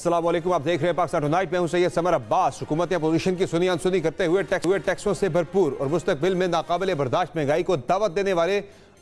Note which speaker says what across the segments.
Speaker 1: असलम आप देख रहे हैं पाकिस्तान टुनाइट में हूं सैयद समर अब्बास हुकूमत ने अपोजिशन की सुनी अनसुनी करते हुए टैक्स हुए टैक्सों से भरपूर और मुस्तबिल में नाकबिल बर्दाश्त महंगाई को दावत देने वाले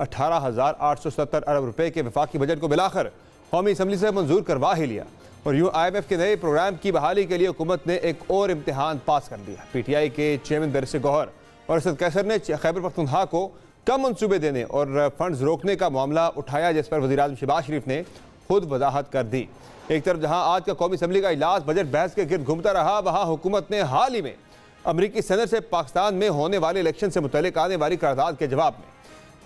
Speaker 1: अठारह हज़ार आठ सौ सत्तर अरब रुपये के वफाकी बजट को बिलाकर कौमी असम्बली से मंजूर करवा ही लिया और यूँ आई एम एफ के नए प्रोग्राम की बहाली के लिए हुकूमत ने एक और इम्तहान पास कर दिया पी टी आई के चेयरमैन बरस गौहर और असद कैसर ने खैबर पख्तनहा को कम मनसूबे देने और फंड रोकने का मामला उठाया जिस पर वजीर अजम शबाज शरीफ ने खुद वजाहत कर दी एक तरफ जहां आज का कौमी असम्बली का इजलास बजट बहस के गिर घूमता रहा वहां हुकूमत ने हाल ही में अमरीकी सदर से पाकिस्तान में होने वाले इलेक्शन से मुतल आने वाली करारदाद के जवाब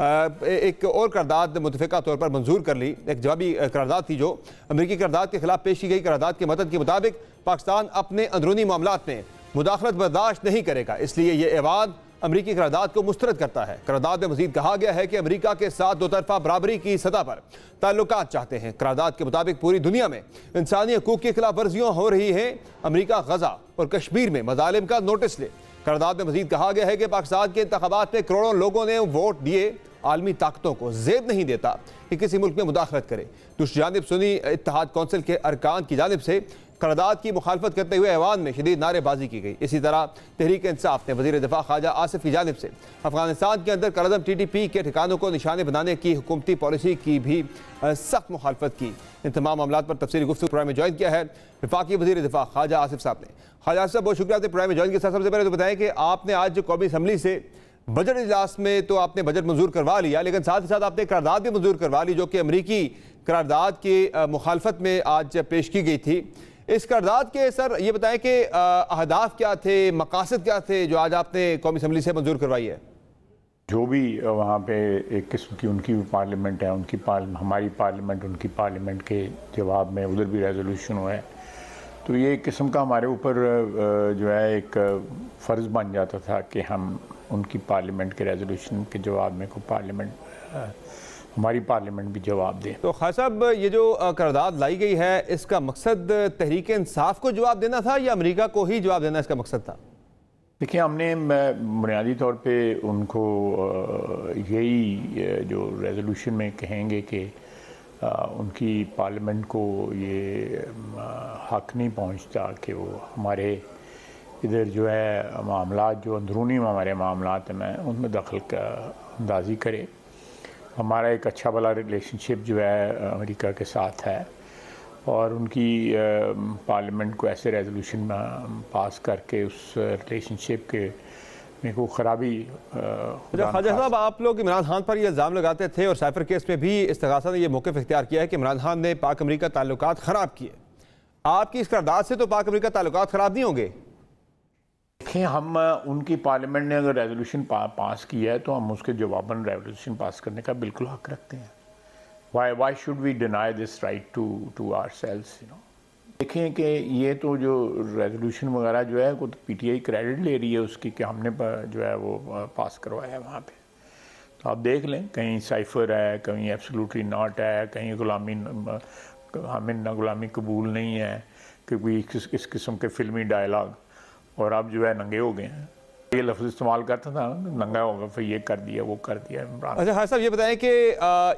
Speaker 1: में एक और करारदाद मुतफ़ा तौर पर मंजूर कर ली एक जवाबी करारदाद थी जो अमरीकी करारदाद के खिलाफ पेश की गई करारदाद की मदद के मुताबिक पाकिस्तान अपने अंदरूनी मामला में मुदाखलत बर्दाश्त नहीं करेगा इसलिए ये एवाद अमरीकी करारदाद को मुस्तरद करता है करारदाद में मजीद कहा गया है कि अमरीका के साथ दो तरफा बराबरी की सतह पर ताल्लुक चाहते हैं करारदाद के मुताबिक पूरी दुनिया में इंसानी हकूक की खिलाफ वर्जियों हो रही हैं अमरीका गजा और कश्मीर में मजालिम का नोटिस ले करारदाद में मजीद कहा गया है कि पाकिस्तान के इंतबात में करोड़ों लोगों ने वोट दिए आलमी ताकतों को जेब नहीं देता कि किसी मुल्क में मुदाखलत करे दूसरी जानब सुनी इतिहाद कौंसिल के अरकान की जानब से करदात की मुखालफत करते हुए ऐवान में शदीद नारेबाजी की गई इसी तरह तहरीक इंसाफ ने वजी दफा ख्वाजा आसिफ की जानब से अफगानिस्तान के अंदर करदम टी टी पी के ठिकानों को निशाने बनाने की हुकूमती पॉलिसी की भी सख्त मुखालफत की इन तमाम मामला पर तफसरी गुफ्तु प्राइम में ज्वाइन किया है विफाकी वजी दफा ख्वाजा आसिफ साहब ने ख्वाजा साहब बहुत शुक्रिया प्राइम में ज्वाइन किया सबसे पहले तो बताएं कि आपने आज जो कौमी असम्बली से बजट इजलास में तो आपने बजट मंजूर करवा लिया लेकिन साथ ही साथ आपने करारदाद भी मंजूर करवा ली जो कि अमरीकी करारदाद की मुखालफत में आज पेश की गई थी इस करारदाद के सर ये बताएं कि अहदाफ क्या थे मकासद क्या थे जो आज आपने कौमी असम्बली से मंजूर करवाई है
Speaker 2: जो भी वहाँ पे एक किस्म की उनकी भी पार्लियामेंट है उनकी पार्ल हमारी पार्लियामेंट उनकी पार्लियामेंट के जवाब में उधर भी रेजोल्यूशन हुआ है तो ये एक किस्म का हमारे ऊपर जो है एक फ़र्ज़ बन जाता था कि हम उनकी पार्लियामेंट के रेजोल्यूशन के जवाब में को पार्लियामेंट हमारी पार्लियामेंट भी जवाब दे तो खास साहब ये जो करदाद लाई गई है
Speaker 1: इसका मकसद तहरीक इंसाफ को जवाब देना था या अमरीका को ही जवाब देना इसका मकसद था
Speaker 2: देखिए हमने बुनियादी तौर पर उनको यही जो रेजोल्यूशन में कहेंगे कि उनकी पार्लियामेंट को ये हक नहीं पहुँचता कि वो हमारे इधर जो है मामला जो अंदरूनी हमारे मामला में उनमें दखल का अंदाजी करे हमारा एक अच्छा भला रिलेशनशिप जो है अमेरिका के साथ है और उनकी पार्लियामेंट को ऐसे रेजोल्यूशन में पास करके उस रिलेशनशिप के में को खराबी अच्छा, खाजा
Speaker 1: साहब आप लोग इमरान खान पर यह इल्ज़ाम लगाते थे और साइफर केस में भी इस इसगासा ने यह मौक़ इख्तियार किया है कि इमरान खान ने पाक अमरीका ताल्लुक ख़राब किए आपकी इस करदाद से तो पाक अमरीका ताल्लुक ख़राब नहीं होंगे
Speaker 2: देखें हम उनकी पार्लियामेंट ने अगर रेजोल्यूशन पा, पास किया है तो हम उसके जवाबन रेजोल्यूशन पास करने का बिल्कुल हक रखते हैं why why should we deny this right to to ourselves you know देखें कि ये तो जो रेजोल्यूशन वगैरह जो है वो तो आई क्रेडिट ले रही है उसकी कि हमने जो है वो पास करवाया है वहाँ पर तो आप देख लें कहीं साइफर है कहीं एब्सोल्युटली नॉट है कहीं गुलामी हमें ना गुलामी कबूल नहीं है क्योंकि इस किस्म के फिल्मी डायलाग और अब जो है नंगे हो गए हैं ये लफ्ज़ इस्तेमाल करता था नंगा होगा फिर ये कर दिया वो कर दिया इमरान अच्छा हाँ
Speaker 1: साहब ये बताएं कि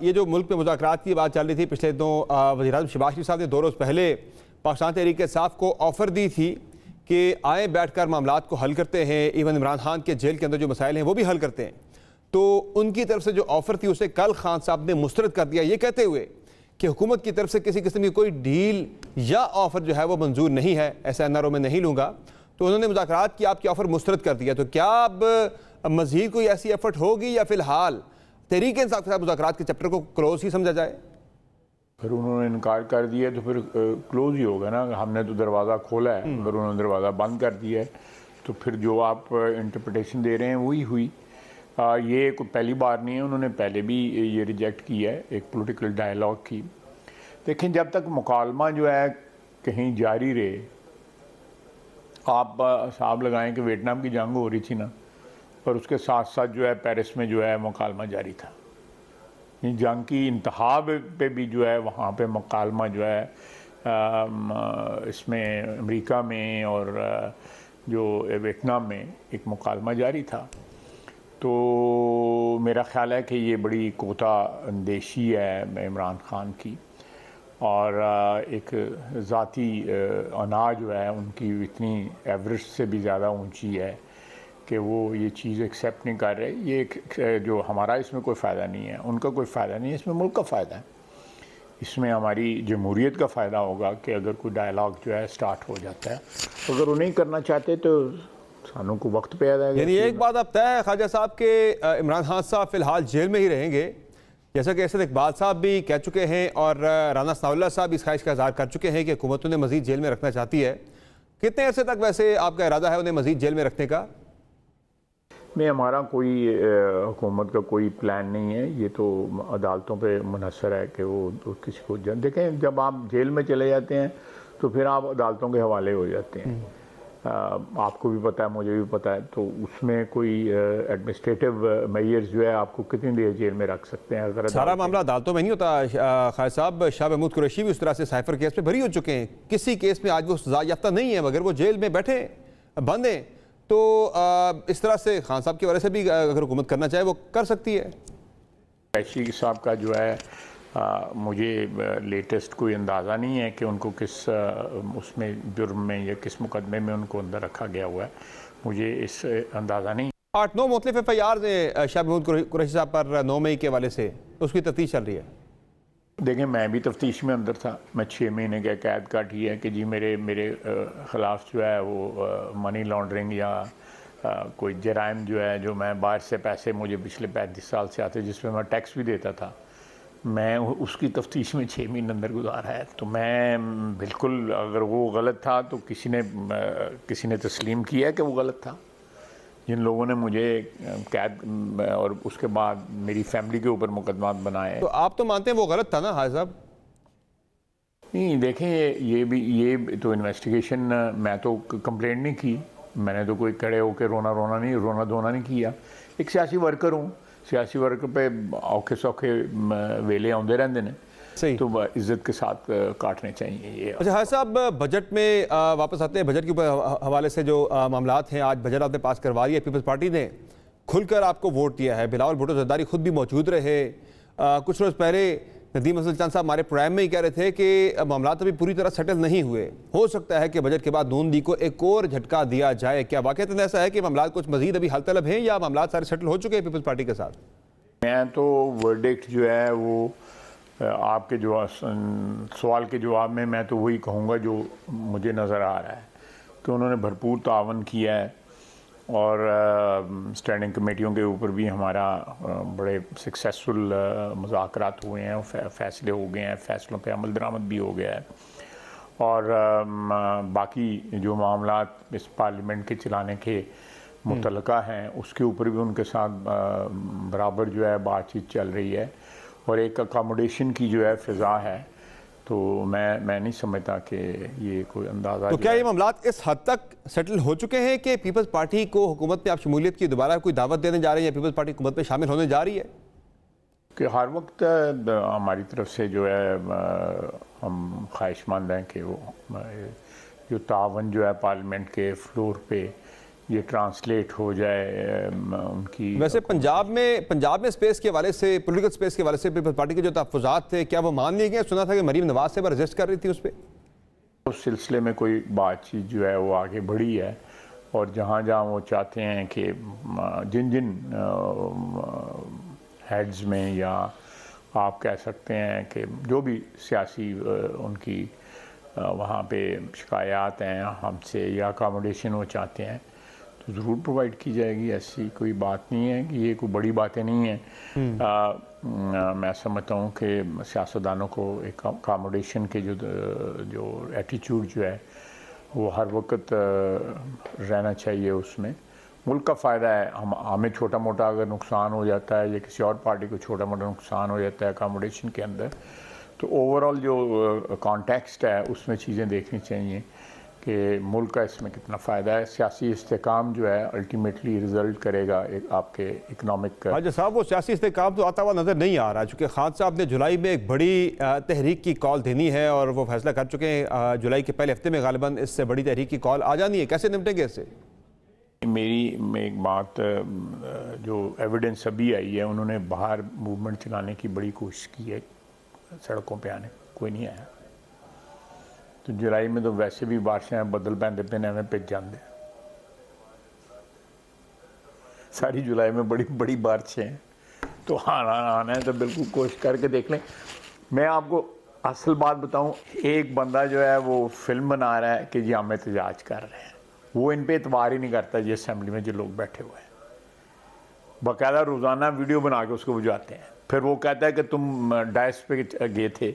Speaker 1: ये जो मुल्क में मुजाकर की बात चल रही थी पिछले दो वजी अजम शबाज साहब ने दो रोज़ पहले पाकिस्तान तहरीक साफ को ऑफ़र दी थी कि आए बैठ कर मामला को हल करते हैं इवन इमरान खान के जेल के अंदर जो मसाइल हैं वो भी हल करते हैं तो उनकी तरफ से जो ऑफ़र थी उसे कल खान साहब ने मुस्रद कर दिया ये कहते हुए कि हुकूमत की तरफ से किसी किस्म की कोई डील या ऑफ़र जो है वो मंजूर नहीं है ऐसा एन आर ओ में नहीं लूँगा तो उन्होंने मुजात की आपकी ऑफ़र मुस्रद कर दिया तो क्या अब मज़ीद कोई ऐसी एफर्ट होगी या फ़िलहाल तरीके इंसाफ के साथ मुजात के चैप्टर को क्लोज ही समझा जाए
Speaker 2: फिर उन्होंने इनकार कर दिया तो फिर क्लोज ही होगा ना हमने तो दरवाज़ा खोला है अगर हम्म। उन्होंने दरवाज़ा बंद कर दिया है तो फिर जो आप इंटरप्रटेशन दे रहे हैं वही हुई आ, ये पहली बार नहीं है उन्होंने पहले भी ये रिजेक्ट किया है एक पॉलिटिकल डायलॉग की देखें जब तक मुकालमा जो है कहीं जारी रहे आप हिसाब लगाएं कि वियतनाम की जंग हो रही थी ना पर उसके साथ साथ जो है पेरिस में जो है मकालमा जारी था जंग की इंतहा पे भी जो है वहाँ पे मकालमा जो है इसमें अमेरिका में और जो वियतनाम में एक मकालमा जारी था तो मेरा ख्याल है कि ये बड़ी कोता अंदेशी है इमरान ख़ान की और एक ज़ाती अना जो है उनकी इतनी एवरेज से भी ज़्यादा ऊंची है कि वो ये चीज़ एक्सेप्ट नहीं कर रहे ये एक जो हमारा इसमें कोई फ़ायदा नहीं है उनका कोई फ़ायदा नहीं है इसमें मुल्क का फ़ायदा है इसमें हमारी जमहूरीत का फ़ायदा होगा कि अगर कोई डायलाग जो है स्टार्ट हो जाता है अगर वो नहीं करना चाहते तो सानों को वक्त पे आ जाएगा यानी एक
Speaker 1: बात अब तय है ख्वाजा साहब के इमरान खान साहब फ़िलहाल जेल में ही रहेंगे जैसा कि असद इकबाल साहब भी कह चुके हैं और राना सनाउल्ला साहब इस ख्वाहिश का इजहार कर चुके हैं कि हुकूमत उन्हें मजीद जेल में रखना चाहती है कितने अरसे तक वैसे आपका इरादा है उन्हें मजीद जेल में रखने का
Speaker 2: नहीं हमारा कोई हुकूमत का कोई प्लान नहीं है ये तो अदालतों पे मुनसर है कि वो तो किसी को देखें जब आप जेल में चले जाते हैं तो फिर आप अदालतों के हवाले हो जाते हैं आपको भी पता है मुझे भी पता है तो उसमें कोई एडमिनिस्ट्रेटिव मैयर्स जो है आपको कितनी देर जेल में रख सकते हैं अगर सारा
Speaker 1: मामला अदालतों में नहीं होता खान साहब शाह महमूद कुरैशी भी उस तरह से साइफर केस में भरी हो चुके हैं किसी केस में आज वो सजा याफ्ता नहीं है मगर वो जेल में बैठे बंद हैं तो इस तरह से खान साहब की वजह से भी अगर हुकूमत करना चाहे वो कर सकती है
Speaker 2: कुरैशी साहब का जो है आ, मुझे लेटेस्ट कोई अंदाज़ा नहीं है कि उनको किस आ, उसमें जुर्म में या किस मुकदमे में उनको अंदर रखा गया हुआ है मुझे इस अंदाज़ा नहीं आठ नौ मुख्तफ एफ आई आर ने शाह महमूद कुरैशी साहब पर नौ मई के हवाले से उसकी तफ्तीश चल रही है देखें मैं भी तफ्तीश में अंदर था मैं छः महीने का कैद काटी है कि जी मेरे मेरे ख़िलाफ़ जो है वो मनी लॉन्ड्रिंग या कोई जराइम जो है जो मैं बाहर से पैसे मुझे पिछले पैंतीस साल से आते जिसमें मैं टैक्स भी देता था मैं उसकी तफ्तीश में छः महीने अंदर गुजारा है तो मैं बिल्कुल अगर वो गलत था तो किसी ने किसी ने तस्लीम किया कि वो गलत था जिन लोगों ने मुझे कैद और उसके बाद मेरी फैमिली के ऊपर मुकदमा बनाए तो आप तो मानते हैं वो गलत था ना हाज साहब नहीं देखें ये ये भी ये तो इन्वेस्टिगेशन मैं तो कंप्लेंट नहीं की मैंने तो कोई कड़े होकर रोना रोना नहीं रोना धोना नहीं किया एक सियासी वर्कर हूँ सियासी वर्ग पे औखे सौखे वेले आते रहते हैं सही तो इज्जत के साथ काटने चाहिए ये
Speaker 1: अच्छा हर साहब बजट में वापस आते हैं बजट के हवाले से जो मामला हैं आज बजट आपने पास करवा दिया पीपल्स पार्टी ने खुलकर आपको वोट दिया है बिलावल भुटो जरदारी खुद भी मौजूद रहे आ, कुछ रोज़ पहले नदीम असल चांद साहब हमारे प्रोग्राम में ही कह रहे थे कि मामला अभी पूरी तरह सेटल नहीं हुए हो सकता है कि बजट के बाद नून को एक और झटका दिया जाए क्या वाकई तो ऐसा है कि मामला कुछ मजीद अभी हल तलब हैं या मामला सारे सेटल हो चुके हैं पीपल्स पार्टी के साथ
Speaker 2: मैं तो वर्डिक्ट जो है वो आपके जो सवाल के जवाब में मैं तो वही कहूँगा जो मुझे नज़र आ रहा है कि उन्होंने भरपूर तावन किया है और स्टैंडिंग कमेटियों के ऊपर भी हमारा बड़े सक्सेसफुल uh, मुजाकर हुए हैं फैसले हो गए हैं फैसलों पर अमल दरामद भी हो गया है और बाकी जो मामला इस पार्लियामेंट के चलाने के मुतल हैं उसके ऊपर भी उनके साथ बराबर जो है बातचीत चल रही है और एक अकामोडेशन की जो है फ़िज़ा है तो मैं मैं नहीं समझता कि ये कोई अंदाजा तो क्या
Speaker 1: ये मामला इस हद तक सेटल हो चुके हैं कि पीपल्स पार्टी को हुकूमत में आप शमूलियत की दोबारा कोई दावत देने जा रही है पीपल्स पार्टी हुकूमत में शामिल होने जा रही है
Speaker 2: कि हर वक्त हमारी तरफ से जो है हम ख्वाहिशमंद हैं कि वो जो तावन जो है पार्लियामेंट के फ्लोर पे ये ट्रांसलेट हो जाए उनकी वैसे पंजाब में पंजाब में स्पेस के वाले से पॉलिटिकल
Speaker 1: स्पेस के वाले से पीपल्स पार्टी के जो तहफात थे क्या वो मान लिए गए सुना था कि मरीम नवाज से रजिस्ट कर रही थी उस पर
Speaker 2: उस सिलसिले में कोई बातचीत जो है वो आगे बढ़ी है और जहाँ जहाँ वो चाहते हैं कि जिन जिन हेड्स में या आप कह सकते हैं कि जो भी सियासी उनकी वहाँ पे शिकायत हैं हमसे या अकामोडेशन वो चाहते हैं तो ज़रूर प्रोवाइड की जाएगी ऐसी कोई बात नहीं है कि ये कोई बड़ी बातें नहीं हैं हम्म। मैं समझता हूँ कि सियासतदानों को एक अकामोडेशन के जो जो एटीट्यूड जो है वो हर वक्त रहना चाहिए उसमें मुल्क का फ़ायदा है हम हमें छोटा मोटा अगर नुकसान हो जाता है या किसी और पार्टी को छोटा मोटा नुकसान हो जाता है अकामोडेशन के अंदर तो ओवरऑल जो कॉन्टेक्स्ट है उसमें चीज़ें देखनी चाहिए कि मुल्क का इसमें कितना फ़ायदा है सियासी इसकाम जो है अल्टीमेटली रिजल्ट करेगा एक आपके इकनॉमिक
Speaker 1: अच्छा साहब वो सियासी इसकाम तो आता हुआ नज़र नहीं आ रहा चूँकि खान साहब ने जुलाई में एक बड़ी तहरीक की कॉल देनी है और वो फैसला कर चुके हैं जुलाई के पहले हफ्ते में गालिबा इससे बड़ी तहरीक की कॉल आ जानी है कैसे निपटेंगे इससे
Speaker 2: मेरी में एक बात जो एविडेंस अभी आई है उन्होंने बाहर मूवमेंट चलाने की बड़ी कोशिश की है सड़कों पर आने कोई नहीं आया तो जुलाई में तो वैसे भी बारिशें बदल पैंते पे ने एवं भिज जाते सारी जुलाई में बड़ी बड़ी बारिशें हैं तो आना आना है तो बिल्कुल कोशिश करके देख लें मैं आपको असल बात बताऊं एक बंदा जो है वो फिल्म बना रहा है कि जी हम एहतजाज कर रहे हैं वो इन पर एतवार ही नहीं करता जी असम्बली में जो लोग बैठे हुए हैं बाकायदा रोज़ाना वीडियो बना के उसको बुझाते हैं फिर वो कहता है कि तुम डाइस पे गए थे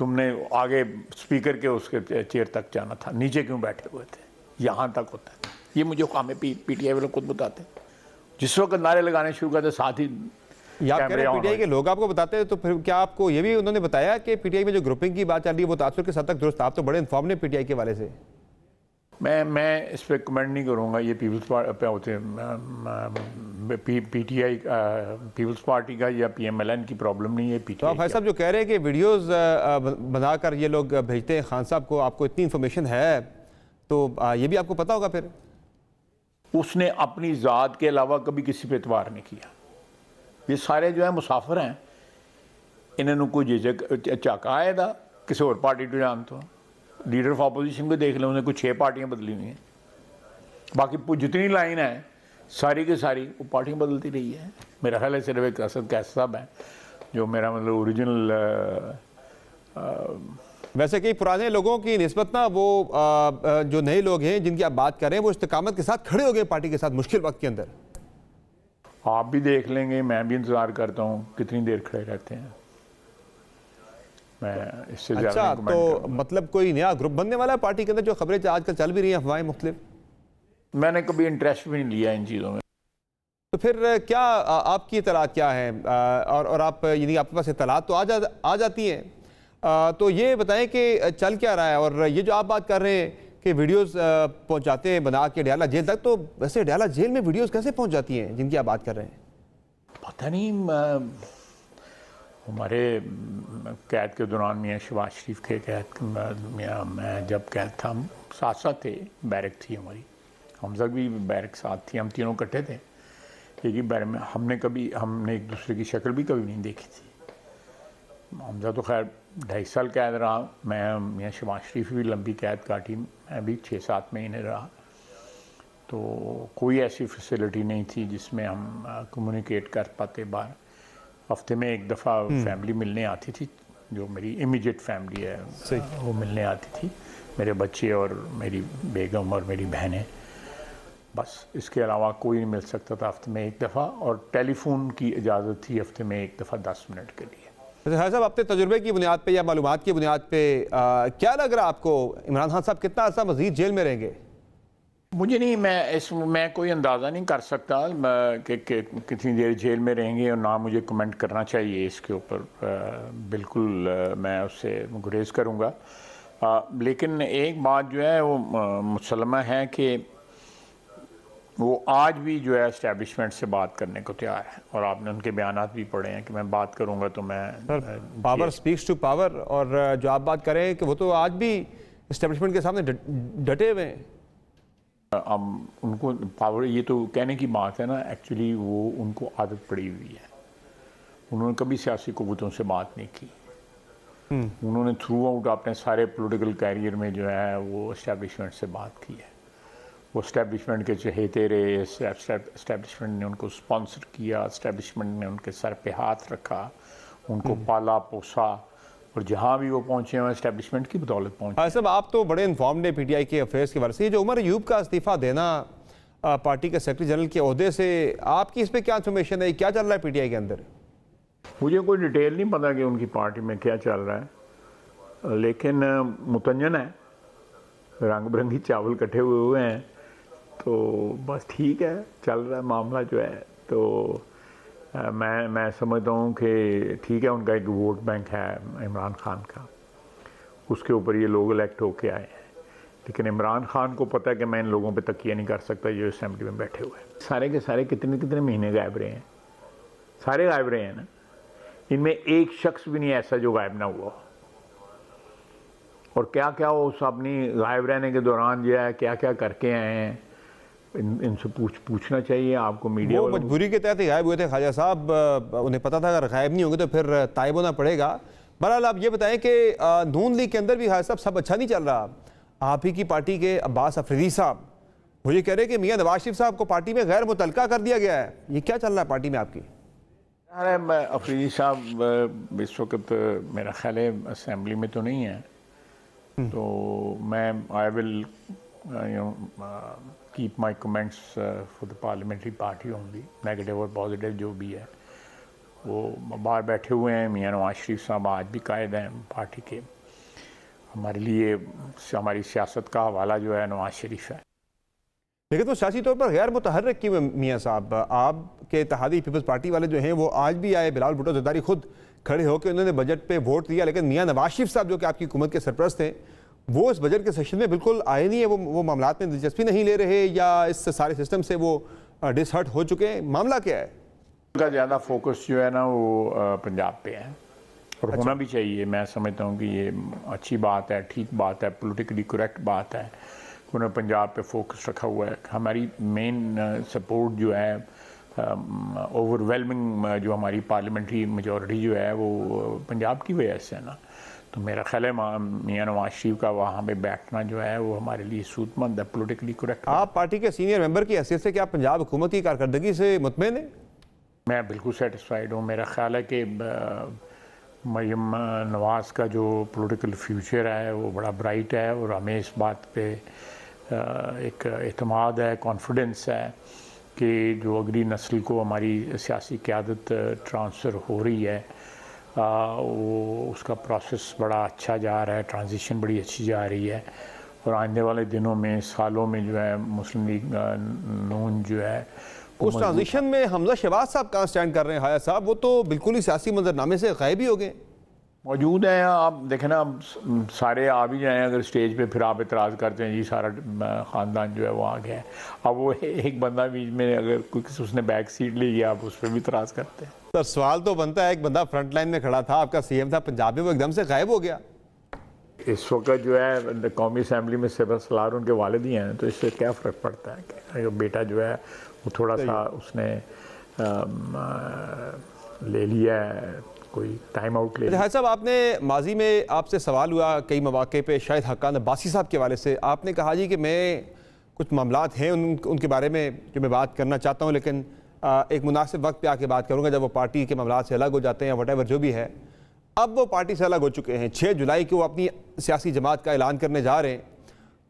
Speaker 2: तुमने आगे स्पीकर के उसके चेयर तक जाना था नीचे क्यों बैठे हुए थे यहाँ तक होता है ये मुझे काम है पी टी आई वाले खुद बताते जिस वक्त नारे लगाने शुरू करते साथ ही पीटीआई के लोग
Speaker 1: आपको बताते हैं तो फिर क्या आपको ये भी उन्होंने बताया कि पीटीआई में जो ग्रुपिंग की बात चल रही है वो तासुर के तक दुरुस्त आप तो बड़े इन्फॉर्म ने पीटीआई के वाले से
Speaker 2: मैं मैं इस पर कमेंट नहीं करूँगा ये पीपल्स पार्टी होते P T I peoples party का या पी एम एल एन की प्रॉब्लम नहीं है तो पी टी भाई साहब जो कह रहे हैं कि वीडियोस बनाकर ये लोग भेजते हैं खान साहब को आपको इतनी इन्फॉर्मेशन है तो ये भी आपको पता होगा फिर उसने अपनी ज़ात के अलावा कभी किसी पर एतवार नहीं किया ये सारे जो है मुसाफिर हैं इन्होंने कोई झिझक झाका आएगा किसी और पार्टी टू तो जानते हैं लीडर ऑफ अपोजिशन को देख लें उन्हें कुछ छः पार्टियाँ बदली हुई हैं बाकी जितनी लाइन है सारी की सारी वो पार्टियाँ बदलती रही है मेरा ख्याल है सिर्फ एक असद कैस साहब हैं जो मेरा मतलब ओरिजिनल वैसे कई पुराने लोगों की
Speaker 1: नस्बत ना वो आ, जो नए लोग हैं जिनकी आप बात कर रहे हैं वो इस्तकामत के साथ खड़े हो गए पार्टी के साथ
Speaker 2: मुश्किल वक्त के अंदर आप भी देख लेंगे मैं भी इंतज़ार करता हूँ कितनी देर खड़े रहते हैं मैं इससे अच्छा तो
Speaker 1: मतलब कोई नया ग्रुप बनने वाला है पार्टी के अंदर जो खबरें आजकल चल भी रही हैं अफवाहें मुख्तलिफ मैंने कभी इंटरेस्ट भी नहीं लिया इन चीज़ों में तो फिर क्या आपकी इतला क्या है और और आप यदि आपके पास इतला तो आ जा आ जाती हैं तो ये बताएं कि चल क्या रहा है और ये जो आप बात कर रहे हैं कि वीडियोस पहुंचाते हैं बना के डियाला जेल तक तो वैसे डियाला जेल में वीडियोस कैसे पहुंच जाती हैं जिनकी आप बात कर रहे हैं
Speaker 2: पता नहीं हमारे हम्म, कैद के दौरान मियाँ शबाज शरीफ के कैद मियाँ मैं जब कैद था हम साथ साथ थे बैरक थी हमारी हमजा भी बैरक साथ थी हम तीनों इकट्ठे थे लेकिन बैर में हमने कभी हमने एक दूसरे की शक्ल भी कभी नहीं देखी थी हमजा तो खैर ढाई साल कैद रहा मैं मियाँ शबाज शरीफ भी लंबी कैद काटी मैं भी छः सात महीने रहा तो कोई ऐसी फैसिलिटी नहीं थी जिसमें हम कम्युनिकेट uh, कर पाते बाहर हफ्ते में एक दफ़ा फैमिली हम्म। मिलने आती थी जो मेरी इमीडिएट फैमिली है वो मिलने आती थी मेरे बच्चे और मेरी बेगम और मेरी बहनें बस इसके अलावा कोई नहीं मिल सकता था हफ्ते में एक दफ़ा और टेलीफोन की इजाज़त थी हफ्ते में एक दफ़ा दस मिनट के लिए
Speaker 1: अच्छा, हर साहब अपने तजुर्बे की बुनियाद पर या मालूम की बुनियाद पर क्या लग रहा है आपको इमरान खान साहब कितना अर्सा मजीद जेल में रहेंगे
Speaker 2: मुझे नहीं मैं इस मैं कोई अंदाज़ा नहीं कर सकता कि कितनी देर जेल में रहेंगे और ना मुझे कमेंट करना चाहिए इसके ऊपर बिल्कुल मैं उससे गुरेज करूँगा लेकिन एक बात जो है वो मुसलमा है कि वो आज भी जो है इस्टेबलिशमेंट से बात करने को तैयार है और आपने उनके बयान भी पढ़े हैं कि मैं बात करूँगा तो मैं पावर
Speaker 1: स्पीक्स टू पावर और जो आप बात करें कि वो तो आज भी
Speaker 2: इस्टेबलिशमेंट के सामने डटे हुए हैं हम उनको पावर ये तो कहने की बात है ना एक्चुअली वो उनको आदत पड़ी हुई है उन्होंने कभी सियासी कबूतों से बात नहीं की हम्म। उन्होंने थ्रू आउट अपने सारे पॉलिटिकल कैरियर में जो है वो इस्टेब्लिशमेंट से बात की है वो इस्टेब्लिशमेंट के चहेते रहे इस्टेब्लिशमेंट ने उनको स्पॉन्सर किया इस्टेब्लिशमेंट ने उनके सर पे हाथ रखा उनको हम्म। पाला पोसा और जहाँ भी वो पहुँचे हैं इस्टेब्लिशमेंट की बदौलत हाँ सब
Speaker 1: आप तो बड़े पी टी पीटीआई के अफेयर्स के बारे से ये जो उमर यूब का इस्तीफ़ा देना पार्टी के सेक्रेटरी
Speaker 2: जनरल के अहदे से आपकी इस पर क्या इन्फॉर्मेशन है क्या चल रहा है पीटीआई के अंदर मुझे कोई डिटेल नहीं पता कि उनकी पार्टी में क्या चल रहा है लेकिन मुतंजन है रंग बिरंगी चावल कटे हुए हुए हैं तो बस ठीक है चल रहा है मामला जो है तो मैं मैं समझता हूँ कि ठीक है उनका एक वोट बैंक है इमरान खान का उसके ऊपर ये लोग इलेक्ट होके आए हैं लेकिन इमरान खान को पता है कि मैं इन लोगों पे तकिया नहीं कर सकता जो असम्बली में बैठे हुए हैं सारे के सारे कितने कितने महीने गायब रहे हैं सारे गायब रहे हैं ना इनमें एक शख्स भी नहीं ऐसा जो गायब ना हुआ और क्या क्या उस अपनी गायब रहने के दौरान जो है क्या क्या करके आए हैं इन इनसे पूछ पूछना चाहिए आपको मीडिया वो मजबूरी
Speaker 1: के तहत ही गायब हुए थे खाजा साहब उन्हें पता था अगर गायब नहीं होंगे तो फिर तायब होना पड़ेगा बहरहाल आप ये बताएं कि नून लीग के अंदर भी खाजा साहब सब अच्छा नहीं चल रहा आप ही की पार्टी के अब्बास अफरीदी साहब मुझे कह रहे हैं कि मियाँ नवाज शरीफ साहब को पार्टी में गैर मुतलका कर दिया गया है ये क्या चल रहा है पार्टी में आपकी
Speaker 2: अरे मैं अफरीदी साहब इस वक्त मेरा ख्याल है असम्बली में तो नहीं है हम्म। तो मैं I will keep my comments for the parliamentary party only negative और पॉजिटिव जो भी है वो बाहर बैठे हुए हैं मियाँ नवाज शरीफ साहब आज भी कायद हैं पार्टी के हमारे लिए हमारी सियासत का हवाला जो है नवाज शरीफ है
Speaker 1: लेकिन तो सियासी तौर पर गैर मुतहरक की मियाँ साहब आपके इतिहादी पीपल्स पार्टी वाले जो हैं वो आज भी आए बिलाल भुटो जदारी खुद खड़े होकर उन्होंने बजट पे वोट दिया लेकिन मियाँ नवाज शरीफ साहब जो कि आपकी हुकूमत के सरप्रस्त हैं वो इस बजट के सेशन में बिल्कुल आए नहीं है वो वो मामला में दिलचस्पी नहीं ले रहे या इस सारे सिस्टम से वो डिसहर्ट हो चुके हैं मामला क्या है
Speaker 2: उनका ज़्यादा फोकस जो है ना वो पंजाब पे है और अच्छा। होना भी चाहिए मैं समझता हूँ कि ये अच्छी बात है ठीक बात है पोलिटिकली करेक्ट बात है उन्होंने पंजाब पे फोकस रखा हुआ है हमारी मेन सपोर्ट जो है ओवरवेलमिंग जो हमारी पार्लियामेंट्री मेजोरिटी जो है वो पंजाब की वजह से है ना तो मेरा ख्याल है मियाँ नवाज शरीफ का वहाँ पे बैठना जो है वो हमारे लिए सूतमंद है पोलिटिकली करेक्ट आप पार्टी के सीनियर मेंबर की हैसियत से क्या पंजाब हुकूमत की कारकर्दगी से मुतमिन है मैं बिल्कुल सेटिस्फाइड हूँ मेरा ख्याल है कि मयम नवाज का जो पोलिटिकल फ्यूचर है वो बड़ा ब्राइट है और हमें इस बात पे एक अतमाद है कॉन्फिडेंस है कि जो अगली नस्ल को हमारी सियासी क्यादत ट्रांसफ़र हो रही है वो उसका प्रोसेस बड़ा अच्छा जा रहा है ट्रांजिशन बड़ी अच्छी जा रही है और आने वाले दिनों में सालों में जो है मुस्लिम लीग नून जो है उस ट्रांजिशन में हमजा शहबाज साहब कहाँ स्टैंड कर रहे हैं
Speaker 1: हाया साहब वो तो
Speaker 2: बिल्कुल ही सियासी मंजरनामे से गायब ही हो गए मौजूद हैं आप देखें ना सारे आ भी जाएँ अगर स्टेज पे फिर आप इतराज़ करते हैं जी सारा ख़ानदान जो है वो आ गया है अब वो एक बंदा बीच में अगर कोई उसने बैक सीट ली है आप उस पर भी इतराज़ करते हैं सर सवाल तो बनता है एक बंदा फ्रंट
Speaker 1: लाइन में खड़ा था आपका सीएम था पंजाब में वो एकदम से गायब हो गया
Speaker 2: इस वक्त जो है कौमी असम्बली में सेबा सलार उनके वालद ही हैं तो इससे क्या फ़र्क पड़ता है कि बेटा जो है वो थोड़ा सा उसने आ, ले लिया है कोई टाइम आउट ले तो लिया
Speaker 1: साहब आपने माजी में आपसे सवाल हुआ कई मौाक़े पर शायद हक्का अब्बासी साहब के वाले से आपने कहा जी कि मैं कुछ मामला हैं उन उनके बारे में जो मैं बात करना चाहता हूँ लेकिन एक मुनासिब वक्त पे आके बात करूँगा जब वो पार्टी के मामला से अलग हो जाते हैं वट जो भी है अब वो पार्टी से अलग हो चुके हैं छः जुलाई को वो अपनी सियासी जमात का ऐलान करने जा रहे हैं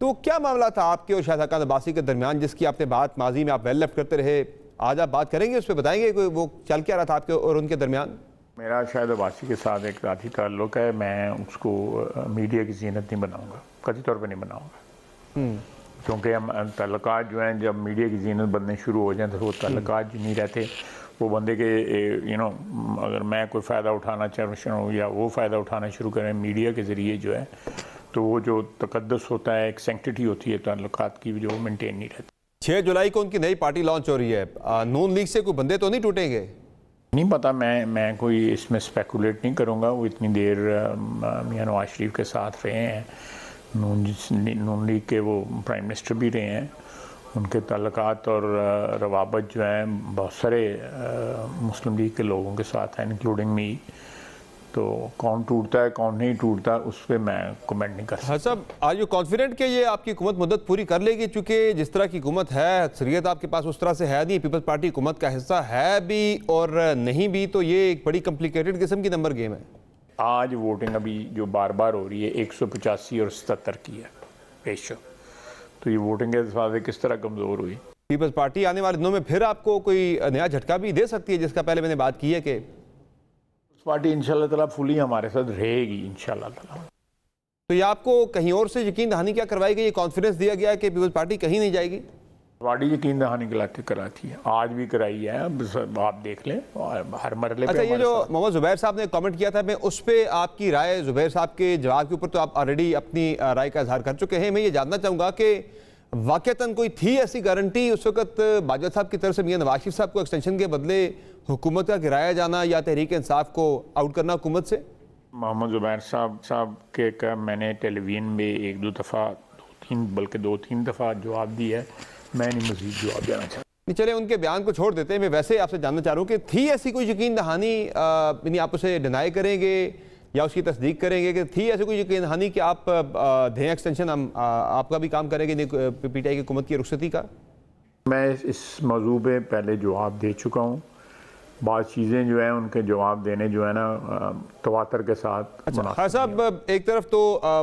Speaker 1: तो क्या मामला था आपके और शाह हकान अब्बासी के दरमियान जिसकी आपने बात माजी में आप वेल लेफ्ट करते रहे आज आप बात करेंगे उस पर बताएंगे कोई वो चल क्या रहा था आपके और उनके दरमियान
Speaker 2: मेरा शायद अब्बासी के साथ एक राठी ताल्लुक है मैं उसको मीडिया की जीनत नहीं बनाऊँगा कथित तौर पर नहीं बनाऊँगा हम्म। क्योंकि हम तलक़ात जो हैं जब मीडिया की जीनत बनने शुरू हो जाए तो वो जो नहीं रहते वो बंदे के यू नो अगर मैं कोई फ़ायदा उठाना चाहूँ या वो फ़ायदा उठाना शुरू करें मीडिया के ज़रिए जो है तो वो जो तकदस होता है एक सेंटिटी होती है तल्लक की जो मेनटेन नहीं रहती छः जुलाई को उनकी नई पार्टी लॉन्च हो रही है नून लीग से कोई बंदे तो नहीं टूटेंगे नहीं पता मैं मैं कोई इसमें स्पेकुलेट नहीं करूँगा वो इतनी देर मियाँ नवाज शरीफ के साथ रहे हैं नून नून लीग के वो प्राइम मिनिस्टर भी रहे हैं उनके तल्लक़ात और रवाबत जो हैं बहुत सारे मुस्लिम लीग के लोगों के साथ हैं इंक्लूडिंग मी तो कौन टूटता है कौन नहीं टूटता उस पर मैं कमेंट नहीं कर हाँ सकता सब आर यू
Speaker 1: कॉन्फिडेंट कि ये आपकी हुकूमत मदद पूरी कर लेगी चूँकि जिस तरह की हुकूमत है अक्सरियत आपके पास उस तरह से है नहीं पीपल्स पार्टी हुकूमत का हिस्सा है भी और नहीं भी तो ये एक बड़ी कम्प्लिकेटेड किस्म की
Speaker 2: नंबर गेम है आज वोटिंग अभी जो बार बार हो रही है एक सौ पचासी और सतर की है रेशो तो ये वोटिंग के लिहाज किस तरह कमज़ोर हुई पीपल्स पार्टी आने वाले दिनों
Speaker 1: में फिर आपको कोई नया झटका भी दे सकती है जिसका पहले मैंने बात की है कि पार्टी
Speaker 2: इंशाल्लाह तला फुली हमारे साथ रहेगी इंशाल्लाह तो ये
Speaker 1: आपको कहीं और से यकीन दहानी क्या करवाई गई कॉन्फिडेंस दिया गया कि पीपल्स पार्टी कहीं नहीं जाएगी
Speaker 2: बॉडी यकीन दहानी के कराती है आज भी कराई है आप देख लें हर मरले अच्छा ये जो मोहम्मद जुबैर साहब ने
Speaker 1: कमेंट किया था मैं उस पर आपकी राय जुबैर साहब के जवाब के ऊपर तो आप ऑलरेडी अपनी राय का इजहार कर चुके हैं मैं ये जानना चाहूँगा कि वाक़ता कोई थी ऐसी गारंटी उस वक्त बाजवा साहब की तरफ से मियाँ नवाशिफ साहब को एक्सटेंशन के बदले हुकूमत का गिराया जाना या तहरीक इंसाफ को आउट
Speaker 2: करना हुकूमत से मोहम्मद जुबैर साहब साहब के मैंने टेलीविज़न में एक दो दफ़ा दो तीन बल्कि दो तीन दफ़ा जवाब दिया है मैं नहीं मजीद जवाब देना चाहता चले
Speaker 1: उनके बयान को छोड़ देते हैं मैं वैसे आपसे जानना चाह रहा हूँ कि थी ऐसी कोई यकीन दहानी यानी आप उसे डिनाई करेंगे या उसकी तस्दीक करेंगे कि थी ऐसी कोई यकीन दहानी कि आप दें एक्सटेंशन हम आपका भी काम करेंगे पी टी आई की हुकूमत की रुखसती का
Speaker 2: मैं इस मौजू पर पहले जवाब दे चुका हूँ बात चीज़ें जो है उनके जवाब देने जो है ना तवातर के साथ अच्छा हाँ
Speaker 1: साहब एक तरफ तो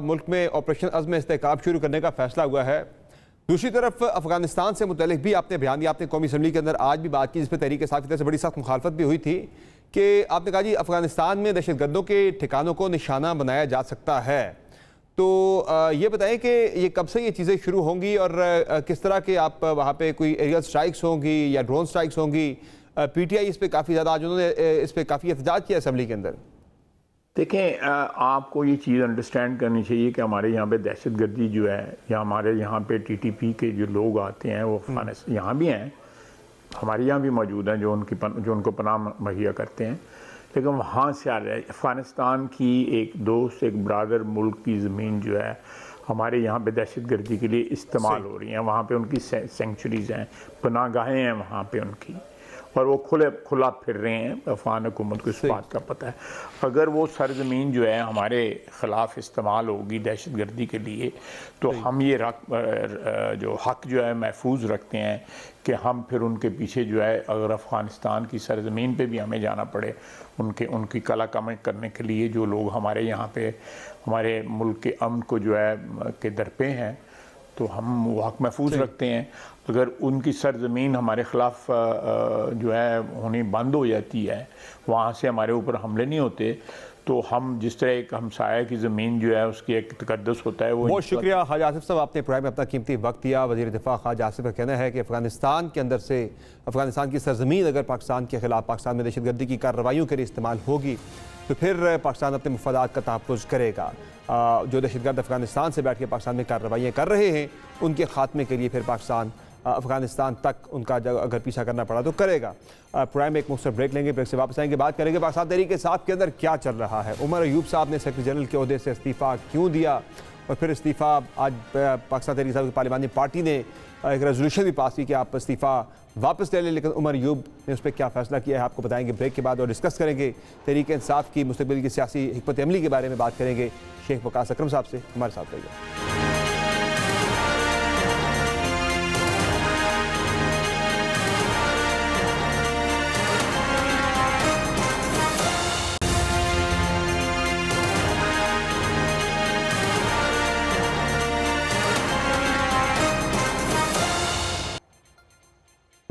Speaker 1: मुल्क में ऑपरेशन अजम इसकाब शुरू करने का फैसला हुआ है दूसरी तरफ अफगानिस्तान से मुतलिक भी आपने बयान दिया आपने कौमी असम्बली के अंदर आज भी बात की जिस पर तहरीक साफ की तरह से बड़ी सख्त मुखालफत भी हुई थी कि आपने कहा जी अफगानिस्तान में दहशत गर्दों के ठिकानों को निशाना बनाया जा सकता है तो ये बताएं कि ये कब से ये चीज़ें शुरू होंगी और किस तरह के आप वहाँ पर कोई एरियल स्ट्राइक्स होंगी या ड्रोन स्ट्राइक्स होंगी पी टी आई इस पर काफ़ी ज़्यादा आज उन्होंने इस पर काफ़ी एहतजाज किया असम्बली के अंदर
Speaker 2: देखें आपको ये चीज़ अंडरस्टैंड करनी चाहिए कि हमारे यहाँ पे दहशत गर्दी जो है या हमारे यहाँ पे टीटीपी के जो लोग आते हैं वो अफगानिस्तान हम्म। यहाँ भी हैं हमारे यहाँ भी मौजूद हैं जो उनकी पन, जो उनको पनाह मुहैया करते हैं लेकिन वहाँ से आ रहे हैं अफ़गानिस्तान की एक दोस्त एक बरदर मुल्क की ज़मीन जो है हमारे यहाँ पे दहशत गर्दी के लिए इस्तेमाल हो रही हैं वहाँ पर उनकी सेंचुरीज़ हैं पनाह गाहें हैं वहाँ पर उनकी पर वो खुले खुला फिर रहे हैं अफ़ान हुकूमत को इस बात का पता है अगर वो सरजमीन जो है हमारे ख़िलाफ़ इस्तेमाल होगी दहशत गर्दी के लिए तो हम ये रख जो हक जो है महफूज रखते हैं कि हम फिर उनके पीछे जो है अगर अफ़गानिस्तान की सरजमीन पे भी हमें जाना पड़े उनके उनकी कला कम करने के लिए जो लोग हमारे यहाँ पे हमारे मुल्क के अमन को जो है के दरपे हैं तो हम वो हक महफूज रखते हैं अगर उनकी सरजमीन हमारे ख़िलाफ़ जो है होनी बंद हो जाती है वहाँ से हमारे ऊपर हमले नहीं होते तो हम जिस तरह एक हमसाया की ज़मीन जो है उसकी एक तकदस होता है वो बहुत शुक्रिया
Speaker 1: खाज आसिफ साहब आपने प्रोग्राम में अपना कीमती वक्त दिया वजी दिफा ख़ाज आसिफ का कहना है कि अफगानिस्तान के अंदर से अफगानिस्तान की सरजमीन अगर पाकिस्तान के खिलाफ पाकिस्तान में दहशत गर्दी की कार्रवाइयों के लिए इस्तेमाल होगी तो फिर पाकिस्तान अपने मफादात का तहफ़ करेगा जो दहशतगर्द अफगानिस्तान से बैठ के पाकिस्तान में कार्रवाइयाँ कर रहे हैं उनके खात्मे के लिए फिर पाकिस्तान अफगानिस्तान तक उनका अगर पीछा करना पड़ा तो करेगा प्राइम में एक मुख्तर ब्रेक लेंगे ब्रेक से वापस आएंगे बात करेंगे पाकिस्तान तहरीक साहब के अंदर क्या चल रहा है उमर अयूब साहब ने सेक्रेटरी जनरल के अहदे से इस्तीफ़ा क्यों दिया और फिर इस्तीफ़ा आज पाकिस्तान तहरीक साहब की पार्लिमानी पार्टी ने एक रेजोल्यूशन भी पास की कि आप इस्तीफ़ा वापस ले लें लेकिन उमर यूब ने उस पर क्या फैसला किया है आपको बताएंगे ब्रेक के बाद और डिस्कस करेंगे तहरीक इंसाफ की मुस्तबिल की सियासी हमत अमली के बारे में बात करेंगे शेख वकास अक्रम साहब से हमारे साथ रहिएगा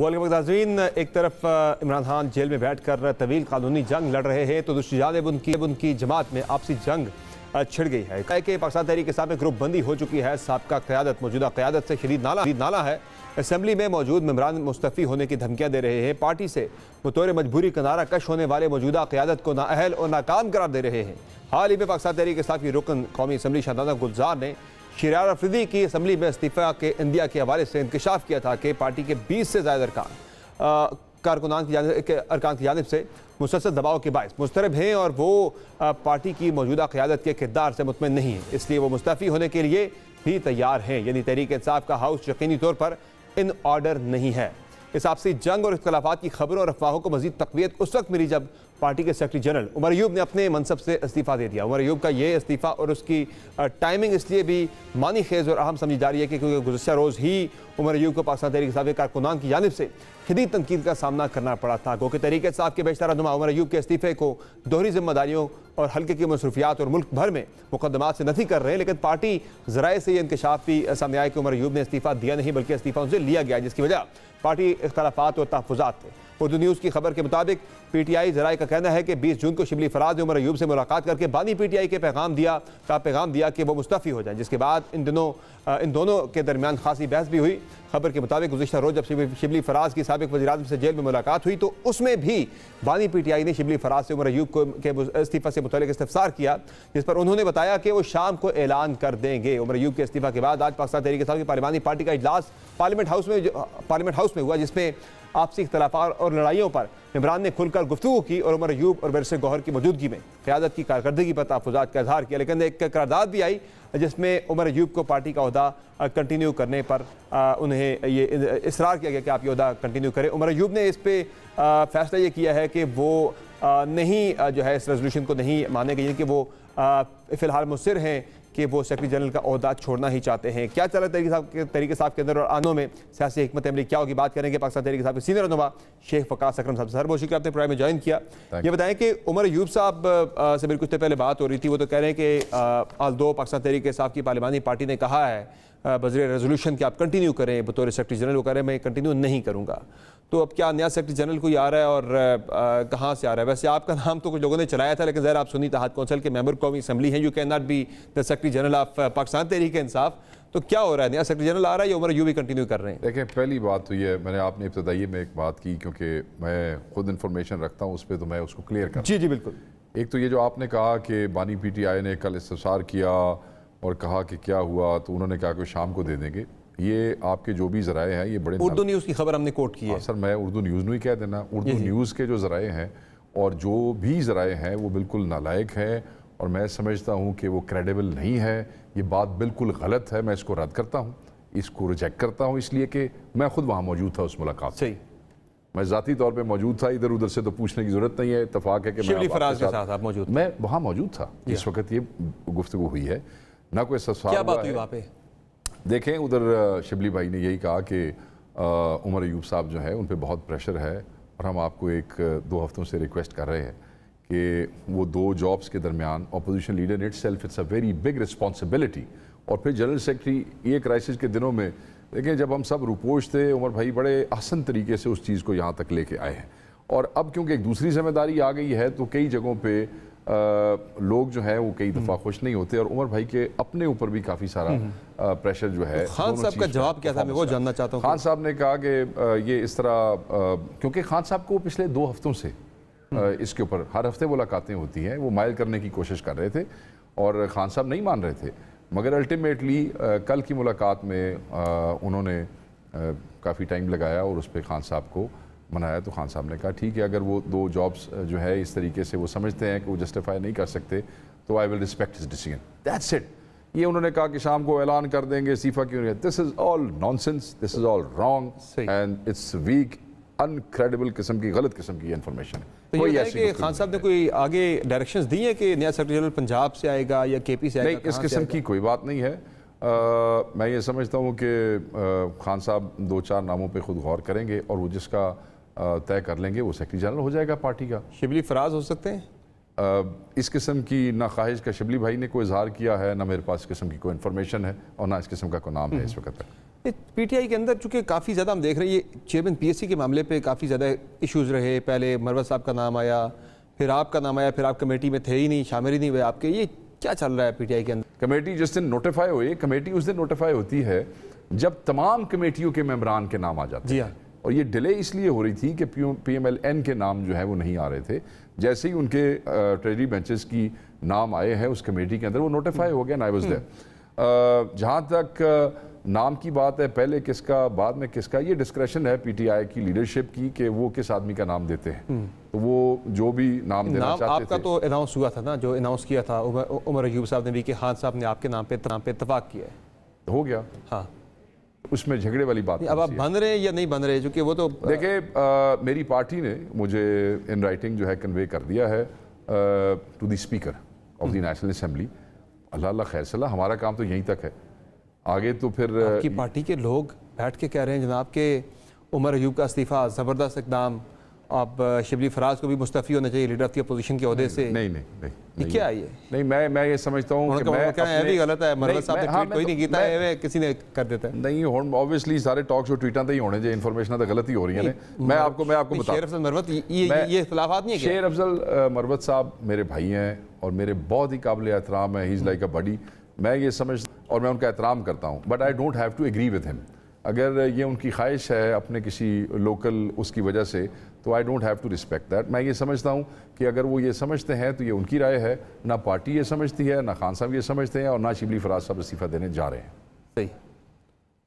Speaker 1: वर्ल्ड एक तरफ इमरान खान जेल में बैठ कर तवील कानूनी जंग लड़ रहे हैं तो जानब उनकी उनकी जमात में आपसी जंग छिड़ गई है कह के पाकिस्तान तहरीक साथ में ग्रुप बंदी हो चुकी है सबका क्यादत मौजूदा क्यादत से शरीद नाला शरीद नाला है असम्बली में मौजूद ममरान मुस्तफ़ी होने की धमकियाँ दे रहे हैं पार्टी से बतौर मजबूरी किनारा कश होने वाले मौजूदा क्यादत को नाअहल और नाकाम करार दे रहे हैं हाल ही में पाकिस्तान तहरीक साथ की रुकन कौमी असम्बली शहजादा गुलजार ने शिरार अफरीदी की असम्बली में इस्तीफ़ा के इंडिया के हवाले से इंकशाफ किया था कि पार्टी के बीस से ज़्यादा अरकान कारकुनान की जानब अरकान की जानब से मुसलसल दबाव के बायस मुस्तरब हैं और वो पार्टी की मौजूदा क़्यादत के किरदार से मुतमिन नहीं है इसलिए वो मुस्तफ़ी होने के लिए भी तैयार हैं यानी तहरीक इंसाफ का हाउस यकीनी तौर पर इन ऑर्डर नहीं है इस आपसी जंग और इख्तलाफात की खबरों और अफवाहों को मजीद तकवीत उस वक्त मिली जब पार्टी के सेक्रेटरी जनरल उमर यूब ने अपने मनसब से इस्तीफ़ा दे दिया उमर यूब का ये इस्तीफ़ा और उसकी टाइमिंग इसलिए भी मानी खेज़ और अहम समझी जा रही है कि क्योंकि गुजशत रोज़ ही उमर यूब को पाकिस्तान तहरीक साहब कारकुनान की जानब से शदीद तनकीद का सामना करना पड़ा था क्योंकि तरीके साहब के बेशतर रहनुमा उमर यूब के इस्तीफ़े को दोहरी जिम्मेदारियों और हल्के की मसरूफियात और मुल्क भर में मुकदमा से नहीं कर रहे लेकिन पार्टी जराए से ये इंकशाफ भी सामने आया कि उमर यूब ने इस्तीफ़ा दिया नहीं बल्कि इस्तीफ़ा उनसे लिया गया जिसकी वजह पार्टी इख्तलाफात और तहफात थे उर्दू न्यूज़ की खबर के मुताबिक पीटीआई जराय का कहना है कि 20 जून को शिबली फराज ने उमर अयूब से मुलाकात करके बानी पीटीआई के पैगाम दिया का पैगाम दिया कि वो मुस्तफ़ी हो जाए जिसके बाद इन दोनों इन दोनों के दरमियान खासी बहस भी हुई खबर के मुताबिक गुजशत रोज जब शिबली फराज की सबक वजी अजम से जेल में मुलाकात हुई तो उसमें भी बानी आई ने शिबली फराज से उमर अयूब को के इस्तीफ़ा से मुतल इस्तफसार किया जिस पर उन्होंने बताया कि वो शाम को ऐलान कर देंगे उमर अयूब के इस्तीफ़ा के बाद आज पाकिस्तान तरीके साहब की पार्लिमानी पार्टी का इजलास पार्लियामेंट हाउस में पार्लियामेंट हाउस में हुआ जिसमें आपसी इख्तलाफा और लड़ाइयों पर इमरान ने खुलकर गुफ्तू की और उमर यूब और बरसे गौहर की मौजूदगी में क्यादत की कारकर्दगी पर तहफात का इजहार किया लेकिन एक करारदाद भी आई जिसमें उमर यूब को पार्टी का अहदा कंटिन्यू करने पर उन्हें ये इसरार किया गया कि आप ये अहदा कंटिन्यू करें उमर यूब ने इस पर फैसला ये किया है कि वो नहीं जो है इस रेजोल्यूशन को नहीं माने गए कि वो फ़िलहाल मुसर हैं कि वो सेक्रेटरी जनरल का अहदा छोड़ना ही चाहते हैं क्या चल तरीके साहब तरीके साहब के अंदर और आनों में सियासी हमत अमली क्या होगी बात करेंगे पाकिस्तान तरीके साहब के सीनियर रहनुमा शेख फकास अक्रम साहब सर बहुत शुक्रिया आपने प्रोग्राम में ज्वाइन किया ये बताएं कि उमर यूब साहब से मेरी कुछ देर पहले बात हो रही थी वो तो कह रहे हैं कि आल दो पाकिस्तान तरीके साहब की पार्लिमानी पार्टी ने कहा है बजर रेजोल्यूशन कि आप कंटिन्यू करें बतौर सेक्रेटरी जनरल वो कह रहे हैं मैं कंटिन्यू नहीं करूँगा तो अब क्या नया सेक्रेटरी जनरल कोई आ रहा है और कहाँ से आ रहा है वैसे आपका नाम तो कुछ लोगों ने चलाया था लेकिन ज़ाहिर आप सुनी तहत कौंसिल के मेम्बर कौमी असम्बली हैं you can not be the secretary general of Pakistan Tehreek Insaf
Speaker 3: तो क्या हो रहा है नया सेक्रेटरी जनरल आ रहा है उम्र यू भी कंटिन्यू कर रहे हैं देखें पहली बात तो ये मैंने आपने इब्तदाई में एक बात की क्योंकि मैं खुद इन्फॉर्मेशन रखता हूँ उस पर तो मैं उसको क्लियर कर जी जी बिल्कुल एक तो ये जो आपने कहा कि बानी पीटीआई ने कल इस्तार किया और कहा कि क्या हुआ तो उन्होंने कहा कि शाम को दे देंगे ये आपके जो भी जराए हैं ये बड़े उर्दू न्यूज़ की खबर हमने कोट की है हाँ, सर मैं उर्दू न्यूज़ नहीं कह देना उर्दू न्यूज़ के जो जराए हैं और जो भी जराए हैं वो बिल्कुल नालायक हैं और मैं समझता हूँ कि वो क्रेडिबल नहीं है ये बात बिल्कुल गलत है मैं इसको रद्द करता हूँ इसको रिजेक्ट करता हूँ इसलिए कि मैं खुद वहाँ मौजूद था उस मुलाकात सही मैं ज़ाती तौर पे मौजूद था इधर उधर से तो पूछने की ज़रूरत नहीं है इतफाक़ है कि मैं साथ मैं वहाँ मौजूद था इस वक्त ये गुफ्तु हुई है ना कोई सस्वा क्या बात हुई वहाँ पे देखें उधर शिबली भाई ने यही कहा कि उमर अयूब साहब जो है उन पर बहुत प्रेशर है और हम आपको एक दो हफ्तों से रिक्वेस्ट कर रहे हैं कि वो दो जॉब्स के दरमियान opposition leader itself it's a very big responsibility और फिर जनरल सेक्रेटरी ये क्राइसिस के दिनों में देखें जब हम सब रुपोश थे उमर भाई बड़े आसन तरीके से उस चीज़ को यहाँ तक लेके आए हैं और अब क्योंकि एक दूसरी जिम्मेदारी आ गई है तो कई जगहों पर लोग जो है वो कई दफ़ा हम्म। खुश नहीं होते और उमर भाई के अपने ऊपर भी काफ़ी सारा प्रेशर हम्म। जो है तो खान साहब का जवाब क्या था मैं वो जानना चाहता हूँ खान साहब ने कहा कि ये इस तरह क्योंकि खान साहब को पिछले दो हफ्तों से हम्म। इसके ऊपर हर हफ्ते मुलाकातें होती हैं वो मायल करने की कोशिश कर रहे थे और खान साहब नहीं मान रहे थे मगर अल्टीमेटली कल की मुलाकात में उन्होंने काफ़ी टाइम लगाया और उस पर खान साहब को मनाया तो खान साहब ने कहा ठीक है अगर वो दो जॉब्स जो है इस तरीके से वो समझते हैं कि वो जस्टिफाई नहीं कर सकते तो I will respect his decision that's it ये उन्होंने कहा कि शाम को ऐलान कर देंगे इस्तीफा क्यों नहीं this is all nonsense this is all wrong and it's weak incredible किस्म की गलत किस्म की इन्फॉर्मेशन है तो ये कि
Speaker 1: खान साहब ने कोई आगे डायरेक्शन दी
Speaker 3: है कि नया सेक्रेटरी जनरल पंजाब से आएगा या केपी से आएगा इस किस्म की कोई बात नहीं है मैं ये समझता हूँ कि खान साहब दो चार नामों पर खुद गौर करेंगे और वो जिसका तय कर लेंगे वो सेक्रेटरी जनरल हो जाएगा पार्टी का शिबली फराज हो सकते हैं इस किस्म की ना ख्वाहिश का शिबली भाई ने कोई इजहार किया है ना मेरे पास इस किस्म की कोई इन्फॉर्मेशन है और ना इस किस्म का कोई नाम है इस हम्म।
Speaker 1: वक्त पीटीआई के अंदर चूंकि काफ़ी ज़्यादा हम देख रहे हैं ये चेयरमैन पीएससी के मामले पे काफ़ी ज़्यादा इश्यूज रहे पहले मरवत साहब का नाम आया फिर आपका नाम आया फिर आप कमेटी में थे
Speaker 3: ही नहीं शामिल ही नहीं हुए आपके ये क्या चल रहा है पीटीआई के अंदर कमेटी जिस दिन नोटिफाई हुई कमेटी उस दिन नोटिफाई होती है जब तमाम कमेटियों के मेम्बरान के नाम आ जाते हैं हाँ। और ये डिले इसलिए हो रही थी कि पी एम एल एन के नाम जो है वो नहीं आ रहे थे जैसे ही उनके ट्रेजरी बेंचेस की नाम आए हैं उस कमेटी के अंदर वो नोटिफाई हो गया आई वॉज जहाँ तक नाम की बात है पहले किसका बाद में किसका ये डिस्क्रेशन है पीटीआई की लीडरशिप की कि वो किस आदमी का नाम देते हैं हम्म। तो वो जो भी नाम देना नाम चाहते आपका तो
Speaker 1: अनाउंस हुआ था ना जो अनाउंस किया था उमर अयूब साहब ने भी कि खान हाँ साहब ने आपके नाम पे नाम पे इतफाक़ किया
Speaker 3: है
Speaker 1: हो गया हाँ
Speaker 3: उसमें झगड़े वाली बात
Speaker 1: अब आप बन रहे हैं या नहीं बन रहे जो वो तो
Speaker 3: देखिए मेरी पार्टी ने मुझे इन राइटिंग जो है कन्वे कर दिया है to the speaker of the national assembly Allah Allah खैर सलाह हमारा काम तो यहीं तक है आगे तो फिर आपकी पार्टी के लोग बैठ के कह रहे हैं जनाब के उमर अयूब का इस्तीफ़ा
Speaker 1: ज़बरदस्त इकदाम आप शबली फराज को भी मुस्तफ़ी होना चाहिए लीडर ऑफ अपोजिशन के अहदे से नहीं नहीं नहीं,
Speaker 3: नहीं क्या ये नहीं मैं मैं ये समझता हूँ भी गलत है मरल साहब ने हाँ, कोई नहीं कीता तो है वे किसी ने कर देता है नहीं हूँ ऑब्वियसली सारे टॉक शो ਟਵੀਟਾਂ तो ही होने ਜੇ इन्फॉर्मेशन तो गलत ही हो रही है मैं आपको मैं आपको ਬਤਾ ਸ਼ੇਰ ਅਫਜ਼ਲ ਮਰਵਤ ਇਹ नहीं है शेर अफजल मरवत साहब मेरे भाई हैं और मेरे बहुत ही काबिल एहतराम है ही इज़ लाइक अ बडी मैं ये समझ और मैं उनका एहतराम करता हूँ but I don't have to agree with him अगर ये उनकी ख्वाहिश है अपने किसी लोकल उसकी वजह से तो I don't have to respect that मैं ये समझता हूँ कि अगर वो ये समझते हैं तो ये उनकी राय है ना पार्टी ये समझती है ना खान साहब ये समझते हैं और ना शिबली फराज साहब इस्तीफ़ा देने जा रहे हैं सही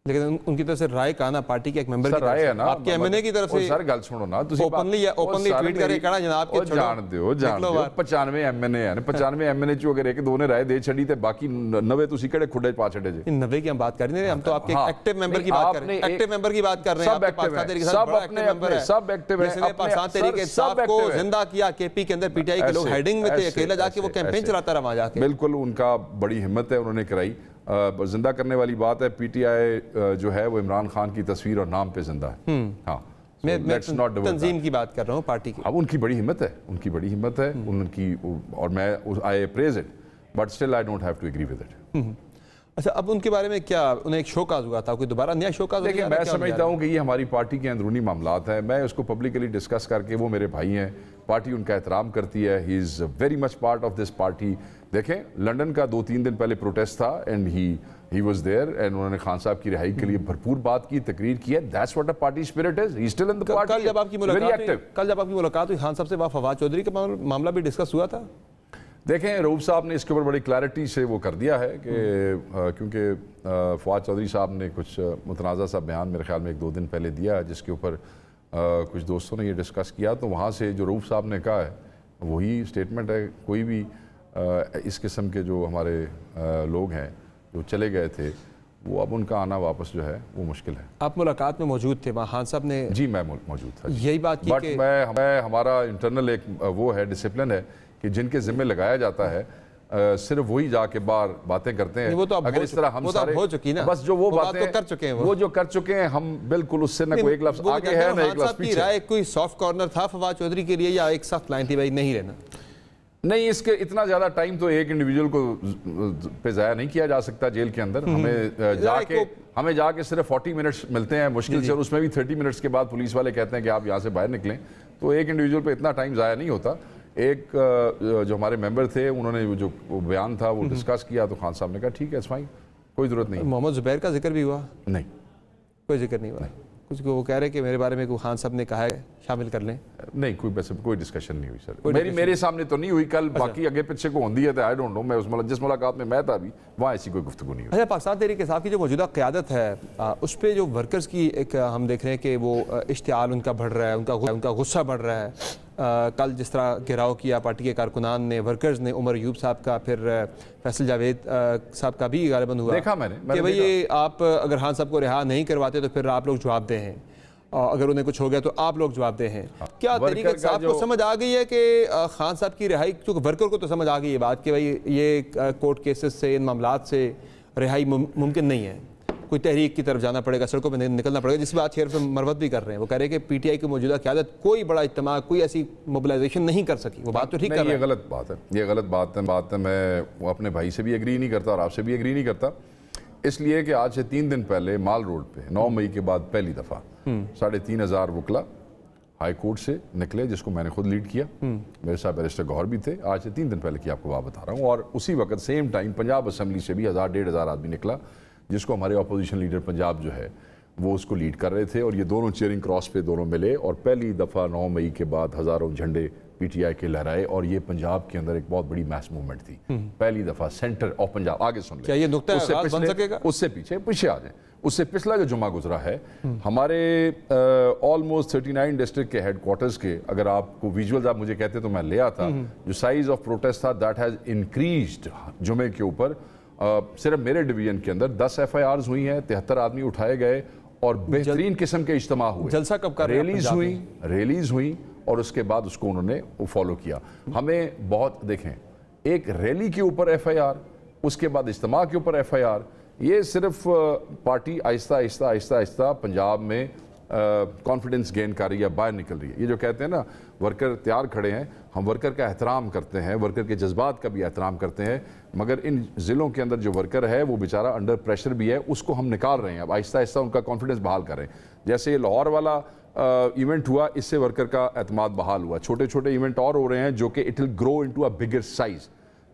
Speaker 1: लेकिन उनकी तरफ से राय काना पार्टी के एक मेंबर की राय है ना आपके एमएनए मतलब की तरफ से सर गल
Speaker 3: सुनो ना तुसी ओपनली या ओपनली ट्वीट करे कड़ा जनाब के जान दियो जान 95 एमएनए हैं 95 एमएनए जो अगर एक दो ने राय दे छड़ी ते बाकी 90 तुसी केड़े खुड्डे पा छड़े जे 90 की हम बात कर रहे हम
Speaker 1: तो आपके एक्टिव हाँ। मेंबर की बात कर रहे हैं एक्टिव मेंबर की बात कर रहे हैं सब एक्टिव हैं सब अपने मेंबर सब एक्टिव हैं अपने पाकिस्तान तरीके साहब को जिंदा किया केपी के अंदर पीटीआई के लोग हेडिंग में थे अकेला जाके वो कैंपेन चलाता रहा वहां जाके
Speaker 3: बिल्कुल उनका बड़ी हिम्मत है उन्होंने कराई जिंदा करने वाली बात है पीटीआई जो है वो इमरान खान की तस्वीर और नाम पे जिंदा है हम्म। हाँ So मैं, तंजीम की बात कर रहा हूँ पार्टी की अब उनकी बड़ी हिम्मत है उनकी बड़ी हिम्मत है हम्म। उनकी और मैं I praise it but still I don't have to agree with it अच्छा अब उनके बारे में क्या
Speaker 1: उन्हें एक शोकाज हुआ था कोई दोबारा नया शोकाज देखिए मैं समझता हूँ
Speaker 3: कि ये हमारी पार्टी के अंदरूनी मामला है मैं उसको पब्लिकली डिस्कस करके वो मेरे भाई हैं पार्टी उनका एहतराम करती है he is very much part of this party देखें लंदन का दो तीन दिन पहले प्रोटेस्ट था and he he was there and उन्होंने खान साहब की रिहाई के लिए भरपूर बात की तकरीर की है that's what a party spirit is he still in the party कल जब आपकी मुलाकात कल जब आपकी मुलाकात हुई खान साहब से वहां फवाद चौधरी का मामला भी डिस्कस हुआ था देखें रऊफ साहब ने इसके ऊपर बड़ी क्लैरिटी से वो कर दिया है कि क्योंकि फवाद चौधरी साहब ने कुछ मुतनाज़ा सा बयान मेरे ख्याल में एक दो दिन पहले दिया है जिसके ऊपर कुछ दोस्तों ने ये डिस्कस किया तो वहाँ से जो रऊफ साहब ने कहा है वही स्टेटमेंट है कोई भी इस किस्म के जो हमारे लोग हैं जो चले गए थे वो अब उनका आना वापस जो है वो मुश्किल है आप मुलाकात में मौजूद थे वहाँ साहब ने जी मैं मौजूद था यही बात की बट मैं, मैं हमारा इंटरनल एक वो है डिसिप्लिन है कि जिनके जिम्मे लगाया जाता है आ, सिर्फ वही जाके बार बातें करते हैं वो तो अगर इस तरह हम वो तो सारे हो चुकी ना बस जो वो, वो बात तो कर चुके हैं वो।, वो जो कर चुके हैं हम बिल्कुल उससे ना कोई एक लफ्ज तो आगे है ना एक लफ्ज पीछे कोई सॉफ्ट कॉर्नर था फवाद चौधरी के लिए या एक सख्त लाइन थी भाई नहीं रहना नहीं इसके इतना ज्यादा टाइम तो एक इंडिविजुअल को पे जाया नहीं किया जा सकता जेल के अंदर हमें हम्म। जाके हमें जाके सिर्फ 40 मिनट्स मिलते हैं मुश्किल से और उसमें भी 30 मिनट्स के बाद पुलिस वाले कहते हैं कि आप यहाँ से बाहर निकलें तो एक इंडिविजुअल पे इतना टाइम ज़ाया नहीं होता एक जो हमारे मेंबर थे उन्होंने जो बयान था वो डिस्कस हम्म। किया तो खान साहब ने कहा ठीक है कोई ज़रूरत नहीं मोहम्मद
Speaker 1: जुबैर का जिक्र भी हुआ नहीं कोई जिक्र नहीं हुआ कुछ वो कह रहे हैं कि मेरे बारे में कोई खान साहब ने कहा है
Speaker 3: शामिल कर लें नहीं कोई वैसे कोई डिस्कशन नहीं हुई सर मेरी मेरे सामने तो नहीं हुई कल अच्छा। बाकी आगे पीछे को होती है तो आई डोंट नो मैं उस मुला, जिस मुलाकात में मैं था अभी वहाँ ऐसी कोई गुफ्तु नहीं हुई अच्छा पाकिस्तान तहरीक साहब की जो
Speaker 1: मौजूदा क्यादत है उस पर जो वर्कर्स की एक हम देख रहे हैं कि वो इश्तहाल उनका बढ़ रहा है उनका उनका गुस्सा बढ़ रहा है कल जिस तरह घेराव किया पार्टी के कारकुनान ने वर्कर्स ने उमर यूब साहब का फिर फैसल जावेद साहब का भी गालबंद हुआ देखा मैंने, मैंने कि भाई ये आप अगर खान साहब को रिहा नहीं करवाते तो फिर आप लोग जवाब दे हैं और अगर उन्हें कुछ हो गया तो आप लोग जवाब दे हैं हाँ, क्या तरीका साहब को समझ आ गई है कि खान साहब की रिहाई क्योंकि वर्कर को तो समझ आ गई ये बात कि भाई ये कोर्ट केसेस से इन मामला से रिहाई मुमकिन नहीं है कोई तहरीक की तरफ जाना पड़ेगा सड़कों पर निकलना पड़ेगा जिस बात शेयर मरवत भी कर रहे हैं वो कह रहे हैं कि पीटीआई की मौजूदा क्यादत कोई बड़ा इज्तम कोई ऐसी मोबिलाइजेशन नहीं कर सकी वो बात तो ठीक है ये गलत
Speaker 3: बात है ये गलत बात है बात है मैं अपने भाई से भी एग्री नहीं करता और आपसे भी एग्री नहीं करता इसलिए कि आज से तीन दिन पहले माल रोड पर नौ मई के बाद पहली दफ़ा हम्म। साढ़े तीन हज़ार वकला हाई कोर्ट से निकले जिसको मैंने खुद लीड किया हम्म। मेरे साथ बैरिस्टर गौर भी थे आज से तीन दिन पहले की आपको बात बता रहा हूँ और उसी वक्त सेम टाइम पंजाब असम्बली से भी हज़ार डेढ़ हज़ार आदमी निकला जिसको हमारे अपोजिशन लीडर पंजाब जो है वो उसको लीड कर रहे थे और ये दोनों चेयरिंग क्रॉस पे दोनों मिले और पहली दफ़ा नौ मई के बाद हज़ारों झंडे पीटीआई के लहराए और ये पंजाब के अंदर एक बहुत बड़ी मैस मूवमेंट थी हम्म। पहली दफ़ा सेंटर ऑफ पंजाब आगे सुन क्या ये नुकता उससे बन सकेगा उससे पीछे पीछे आ जाए उससे पिछला जो जुमा गुजरा है हम्म। हमारे ऑलमोस्ट थर्टी नाइन डिस्ट्रिक्ट के हेडक्वार्टर्स के अगर आपको विजुअल आप मुझे कहते तो मैं ले आता हम्म। जो साइज ऑफ प्रोटेस्ट था दैट हैज़ इंक्रीज जुमे के ऊपर सिर्फ मेरे डिवीजन के अंदर दस एफ हुई हैं तिहत्तर आदमी उठाए गए और बेहतरीन किस्म के इज्तम हुए जलसा कब का रैलीज हुई रैलीज हुई और उसके बाद उसको उन्होंने फॉलो किया हमें बहुत देखें एक रैली के ऊपर एफ आई आर उसके बाद इज्तम के ऊपर एफ आई आर ये सिर्फ पार्टी आहिस्ता आहिस्ता आहिस्ता आहिस्ता पंजाब में कॉन्फिडेंस गेन कर रही है बाहर निकल रही है ये जो कहते हैं ना वर्कर तैयार खड़े हैं हम वर्कर का एहतराम करते हैं वर्कर के जज्बात का भी एहतराम करते हैं मगर इन ज़िलों के अंदर जो वर्कर है वो बेचारा अंडर प्रेशर भी है उसको हम निकाल रहे हैं अब आहिस्ता आहिस्ता उनका कॉन्फिडेंस बहाल कर रहे हैं जैसे ये लाहौर वाला इवेंट हुआ इससे वर्कर का एतमाद बहाल हुआ छोटे छोटे इवेंट और हो रहे हैं जो कि it will grow in a bigger size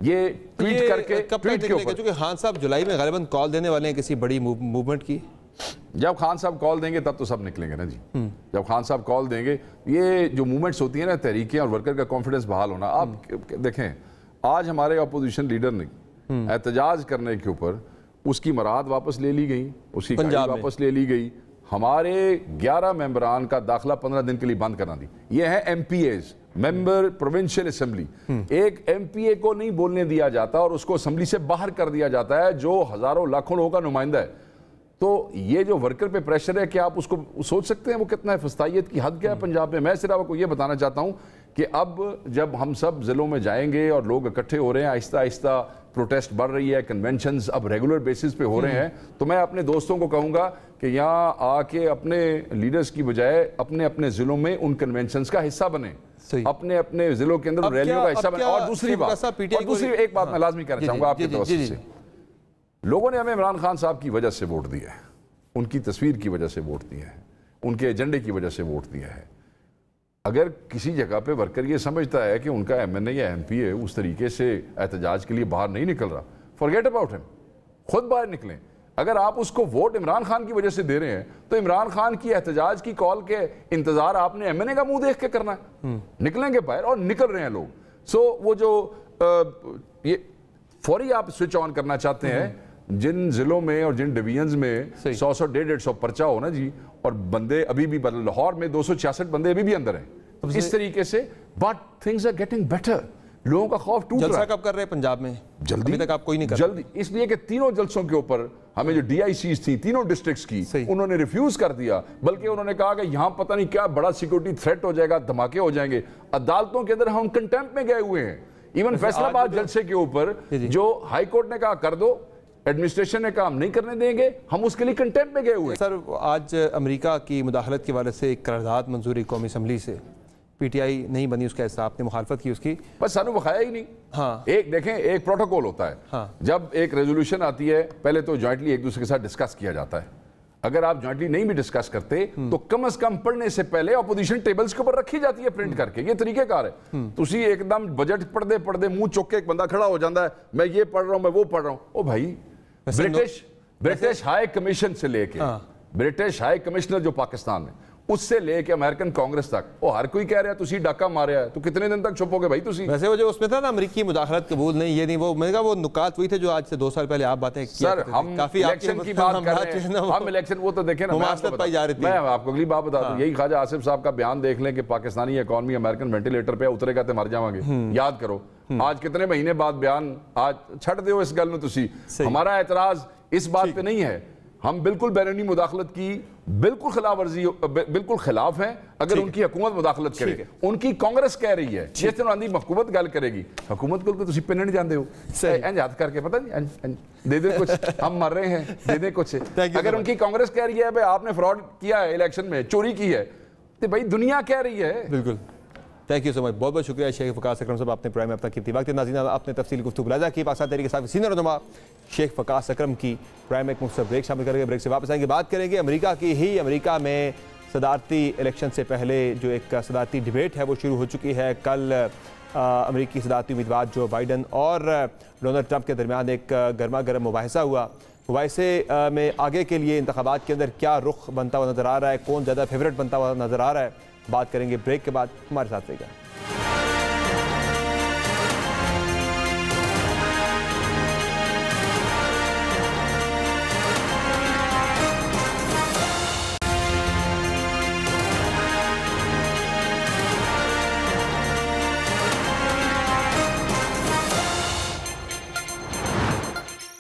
Speaker 3: ये ट्वीट करके ट्वीट के ऊपर क्योंकि हाँ साहब जुलाई में गलबंद कॉल देने वाले हैं किसी बड़ी मूवमेंट की जब खान साहब कॉल देंगे तब तो सब निकलेंगे ना जी जब खान साहब कॉल देंगे ये जो मूवमेंट्स होती है ना तहरीकें और वर्कर का कॉन्फिडेंस बहाल होना आप देखें आज हमारे अपोजिशन लीडर ने एहतजाज करने के ऊपर उसकी मराहत वापस ले ली गई उसकी वापस ले ली गई हमारे 11 मेंबरान का दाखला 15 दिन के लिए बंद करना दी ये है M P as member provincial assembly एक एमपीए को नहीं बोलने दिया जाता और उसको असेंबली से बाहर कर दिया जाता है जो हजारों लाखों लोगों का नुमाइंदा है तो ये जो वर्कर पे प्रेशर है कि आप उसको सोच सकते हैं वो कितना है फस्ताइत की हद क्या है हम्म। पंजाब में मैं सिर्फ आपको ये बताना चाहता हूँ कि अब जब हम सब ज़िलों में जाएंगे और लोग इकट्ठे हो रहे हैं आहिस्ता आहिस्ता प्रोटेस्ट बढ़ रही है कन्वेंशन अब रेगुलर बेसिस पे हो रहे हम्म। हैं तो मैं अपने दोस्तों को कहूँगा कि यहाँ आके अपने लीडर्स की बजाय अपने अपने ज़िलों में उन कन्वेंशन का हिस्सा बने अपने अपने ज़िलों के अंदर रैलियों का हिस्सा बने और दूसरी बात दूसरी एक बात मैं हाँ। लाजमी कहना चाहूँगा आपके दोस्तों से लोगों ने हमें इमरान खान साहब की वजह से वोट दिया है उनकी तस्वीर की वजह से वोट दिया है उनके एजेंडे की वजह से वोट दिया है अगर किसी जगह पे वर्कर ये समझता है कि उनका एम एन ए या एम पी ए उस तरीके से एहतजाज के लिए बाहर नहीं निकल रहा फॉरगेट अबाउट हिम खुद बाहर निकलें अगर आप उसको वोट इमरान खान की वजह से दे रहे हैं तो इमरान खान की एहतजाज की कॉल के इंतजार आपने एम एन ए का मुंह देख के करना है हम्म। निकलेंगे बाहर और निकल रहे हैं लोग सो वो जो आ, ये फौरी आप स्विच ऑन करना चाहते हम्म। हैं जिन जिलों में और जिन डिवीजन में सौ सौ डेढ़ डेढ़ सौ पर्चा हो ना जी और बंदे अभी भी मतलब लाहौर में दो बंदे अभी भी अंदर हैं इस तरीके से but things are getting better लोगों का खौफ टूट रहा है कब कर रहे हैं पंजाब में जल्दी अभी तक आप कोई नहीं कर जल्दी इसलिए कि तीनों जलसों के ऊपर हमें जो सी थी तीनों डिस्ट्रिक्ट्स की उन्होंने रिफ्यूज कर दिया बल्कि उन्होंने कहा कि यहां पता नहीं क्या बड़ा सिक्योरिटी थ्रेट हो जाएगा धमाके हो जाएंगे अदालतों के अंदर हम कंटेम्प में गए हुए हैं इवन फैसलाबाद तो- जलसे के ऊपर जो हाईकोर्ट ने कहा कर दो एडमिनिस्ट्रेशन ने काम नहीं करने देंगे
Speaker 1: हम उसके लिए कंटेंट में गए हुए सर आज अमेरिका की मुदाहलत के वाले से एक करारदाद मंजूरी कौमी
Speaker 3: असम्बली से पीटीआई नहीं बनी उसका हिसाब ने मुखालफत की उसकी बस सर बखाया ही नहीं हाँ एक देखें एक प्रोटोकॉल होता है हाँ जब एक रेजोल्यूशन आती है पहले तो ज्वाइंटली एक दूसरे के साथ डिस्कस किया जाता है अगर आप जॉइंटली नहीं भी डिस्कस करते हम्म। तो कम अज कम पढ़ने से पहले अपोजिशन टेबल्स के ऊपर रखी जाती है प्रिंट हम्म। करके ये तरीकेकार है हम्म। तुसी तो एकदम बजट पढ़ते पढ़ते मुंह चौक के एक बंदा खड़ा हो जाता है मैं ये पढ़ रहा हूं मैं वो पढ़ रहा हूं ओ भाई ब्रिटिश ब्रिटिश हाई कमीशन से लेके ब्रिटिश हाई कमिश्नर जो पाकिस्तान में उससे लेके अमेरिकन कांग्रेस तक वो हर कोई कह रहा है तुसी डाका मारा है तो कितने दिन तक छुपोगे भाई तुसी वैसे वो जो उसमें था ना अमरीकी मुदाखलत
Speaker 1: कबूल नहीं ये नहीं वो मैंने कहा वो नुकात हुई थे जो आज से दो साल पहले आप बातें सर हम काफी इलेक्शन मतलब की बात कर रहे हैं
Speaker 3: हम इलेक्शन वो तो देखे ना पाई जा रही मैं आपको अगली बात बता दू हाँ। यही खाजा आसिफ साहब का बयान देख लें कि पाकिस्तानी इकॉनमी अमेरिकन वेंटिलेटर पर उतरेगा तो मर जावांगे हम्म। याद करो हम्म। आज कितने महीने बाद बयान आज छट दो इस गल हमारा एतराज इस बात पे नहीं है हम बिल्कुल बैरूनी मुदाखलत की बिल्कुल खिलाफ वर्जी बिल्कुल खिलाफ है अगर उनकी हकूमत मुदाखलत करे उनकी कांग्रेस कह रही है जिस तरह की ਹਕੂਮਤ ਗੱਲ ਕਰੇਗੀ ਹਕੂਮਤ ਕੋਲ ਤੁਸੀਂ ਪਿੰਨਣ ਜਾਂਦੇ ਹੋ ਇੰਜ ਹੱਥ ਕਰਕੇ दे दे कुछ हम मर रहे हैं दे दे कुछ अगर उनकी कांग्रेस कह रही है भाई आपने फ्रॉड किया है इलेक्शन में चोरी की है तो भाई दुनिया कह रही है
Speaker 1: बिल्कुल थैंक यू सो मच बहुत बहुत शुक्रिया शेख फ़कास अक्रम साहब आपने प्राइम में अपना कीमती वक्त नाजी आपने तफसील गुफ्तु बुलाजा की पाकिस्तान तरीके साहब सीनियर नुमा शेख फ़कास अक्रम की प्राइम एक मुख्य ब्रेक शामिल करेंगे ब्रेक से वापस आएंगे बात करेंगे अमरीका की ही अमरीका में सदारती इलेक्शन से पहले जो एक सदारती डिबेट है वो शुरू हो चुकी है कल अमरीकी सदारती उम्मीदवार जो बाइडन और डोनल्ड ट्रंप के दरमियान एक गर्मा गर्म मुबासा हुआ मुबासे में आगे के लिए इंतबात के अंदर क्या रुख बनता हुआ नज़र आ रहा है कौन ज़्यादा फेवरेट बनता हुआ नज़र आ रहा है बात करेंगे ब्रेक के बाद हमारे साथ रहेगा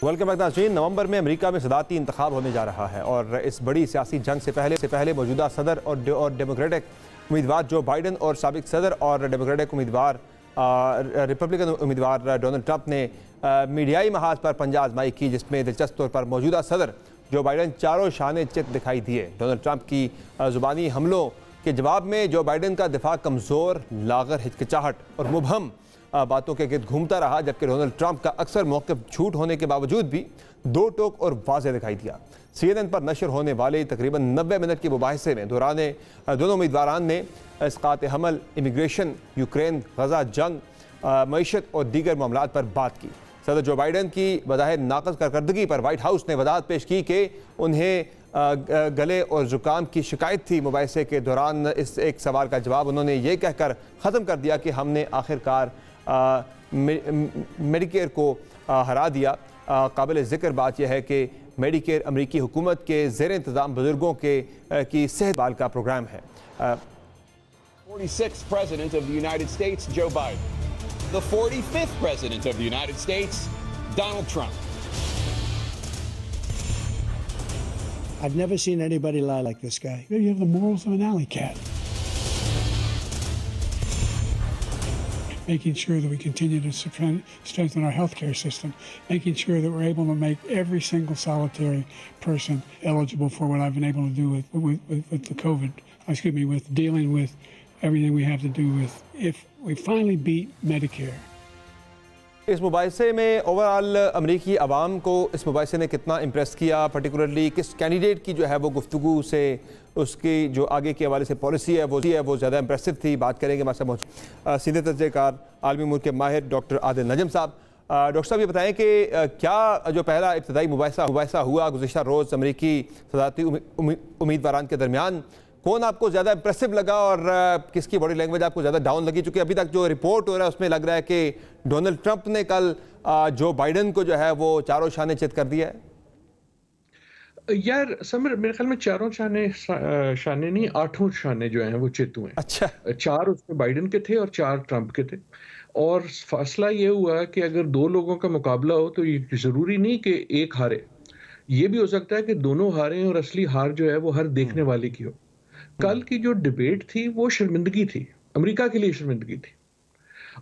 Speaker 1: वेलकम बैक नाजीन नवंबर में अमेरिका में सदाती इंतखब होने जा रहा है और इस बड़ी सियासी जंग से पहले से पहले मौजूदा सदर और डेमोक्रेटिक उम्मीदवार जो बाइडन और सबक सदर और डेमोक्रेटिक उम्मीदवार रिपब्लिकन उम्मीदवार डोनाल्ड ट्रंप ने मीडियाई महाज पर पंजा आजमाई की जिसमें दिलचस्प तौर पर मौजूदा सदर जो बाइडन चारों शान चित दिखाई दिए डोनाल्ड ट्रंप की ज़ुबानी हमलों के जवाब में जो बाइडन का दिफा कमज़ोर लागर हिचकिचाहट और मुबहम बातों के गिरद घूमता रहा जबकि डोनाल्ड ट्रंप का अक्सर मौक़ झूठ होने के बावजूद भी दो टोक और वाजे दिखाई दिया सी एन एन पर नशर होने वाले तकरीबन नब्बे मिनट के मुबासे में दौरान दोनों उम्मीदवार ने इसकात हमल इमिग्रेशन यूक्रेन गजा जंग मीशत और दीगर मामला पर बात की सदर जो बाइडन की बज़ाहिर नाकद कारकर्दगी पर वाइट हाउस ने वजात पेश की कि उन्हें गले और ज़ुकाम की शिकायत थी मुबासे के दौरान इस एक सवाल का जवाब उन्होंने ये कहकर ख़त्म कर दिया कि हमने आखिरकार मेडिकेयर को हरा दिया काबिल ज़िक्र बात यह है कि मेडिकेयर अमरीकी हुकूमत के जेर इंतज़ाम बुज़ुर्गों के की सेहत बाल का प्रोग्राम है
Speaker 4: I've never seen anybody lie like this guy. You have the morals of an alley cat.
Speaker 2: making sure that we continue to
Speaker 4: strengthen
Speaker 2: our healthcare system, making sure that we're able to make every single solitary person eligible for what I've been able to do with, with, with the COVID, excuse me, with dealing with everything we have to do with. If we finally beat Medicare,
Speaker 1: इस मुबासे में overall अमरीकी आवाम को इस मुबासे ने कितना impress किया particularly किस कैंडिडेट की जो है वो गुफ्तु से उसकी जो आगे के हवाले से पॉलिसी है वो है वो ज़्यादा इम्प्रेसिव थी बात करेंगे हमारे समझ सीधे तजयकार आलमी मुल्क के माहिर डॉक्टर आदिल नजम साहब डॉक्टर साहब ये बताएं कि क्या जो पहला इब्तदाई मुबासा मुबासा हुआ गुजशत रोज़ अमरीकी सदारती उम्मीदवार के दरमियान कौन आपको ज़्यादा इंप्रेसिव लगा और किसकी बॉडी लैंग्वेज आपको ज़्यादा डाउन लगी चूंकि अभी तक जो रिपोर्ट हो रहा है उसमें लग रहा है कि डोनाल्ड ट्रंप ने कल जो बाइडन को जो है वो चारों शाने चित कर दिया है
Speaker 4: यार समर मेरे ख्याल में चारों शाने शाने नहीं आठों शाने जो हैं वो चित हुए अच्छा चार उसमें बाइडन के थे और चार ट्रंप के थे और फैसला ये हुआ कि अगर दो लोगों का मुकाबला हो तो ये जरूरी नहीं कि एक हारे ये भी हो सकता है कि दोनों हारे और असली हार जो है वो हर देखने हम्म। वाले की हो कल हम्म। की जो डिबेट थी वो शर्मिंदगी थी अमेरिका के लिए शर्मिंदगी थी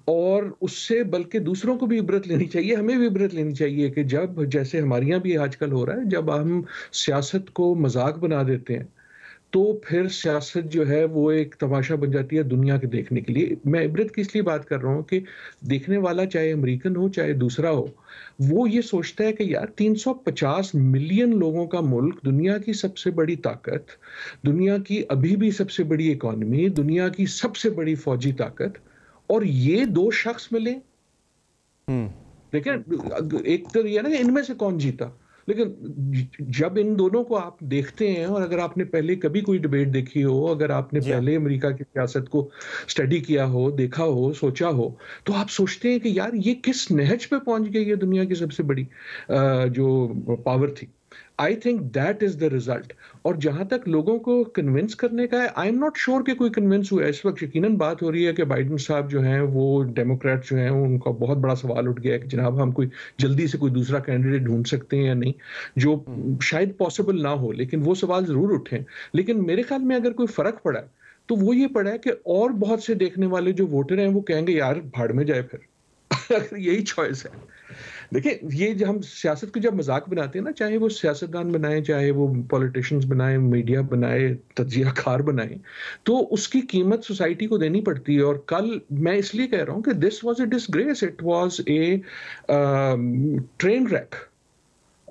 Speaker 4: और उससे बल्कि दूसरों को भी इबरत लेनी चाहिए हमें भी इबरत लेनी चाहिए कि जब जैसे हमारे यहाँ भी आजकल हो रहा है जब हम सियासत को मजाक बना देते हैं तो फिर सियासत जो है वो एक तमाशा बन जाती है दुनिया के देखने के लिए मैं इबरत की इसलिए बात कर रहा हूँ कि देखने वाला चाहे अमरीकन हो चाहे दूसरा हो वो ये सोचता है कि यार 350 मिलियन लोगों का मुल्क दुनिया की सबसे बड़ी ताकत दुनिया की अभी भी सबसे बड़ी इकॉनमी दुनिया की सबसे बड़ी फौजी ताकत और ये दो शख्स मिले हम्म। देखिए एक तो ये ना इनमें से कौन जीता लेकिन जब इन दोनों को आप देखते हैं और अगर आपने पहले कभी कोई डिबेट देखी हो अगर आपने पहले अमेरिका की सियासत को स्टडी किया हो देखा हो सोचा हो तो आप सोचते हैं कि यार ये किस नहज पे पहुंच गई है दुनिया की सबसे बड़ी जो पावर थी I think that is the result और जहां तक लोगों को कन्विंस करने का है आई एम नॉट श्योर कि कोई कन्विंस हुआ इस वक्त यकीनन बात हो रही है कि बाइडन साहब जो हैं वो डेमोक्रेट जो हैं उनका बहुत बड़ा सवाल उठ गया है कि जनाब हम कोई जल्दी से कोई दूसरा कैंडिडेट ढूंढ सकते हैं या नहीं जो हम्म। शायद पॉसिबल ना हो लेकिन वो सवाल जरूर उठे लेकिन मेरे ख्याल में अगर कोई फर्क पड़ा तो वो ये पड़ा है कि और बहुत से देखने वाले जो वोटर हैं वो कहेंगे यार भाड़ में जाए फिर अगर यही चॉइस है देखिए ये जो हम सियासत को जब मजाक बनाते हैं ना चाहे वो सियासतदान बनाए चाहे वो पॉलिटिशियंस बनाए मीडिया बनाए तजिया कार बनाए तो उसकी कीमत सोसाइटी को देनी पड़ती है और कल मैं इसलिए कह रहा हूँ कि this was a disgrace it was a train wreck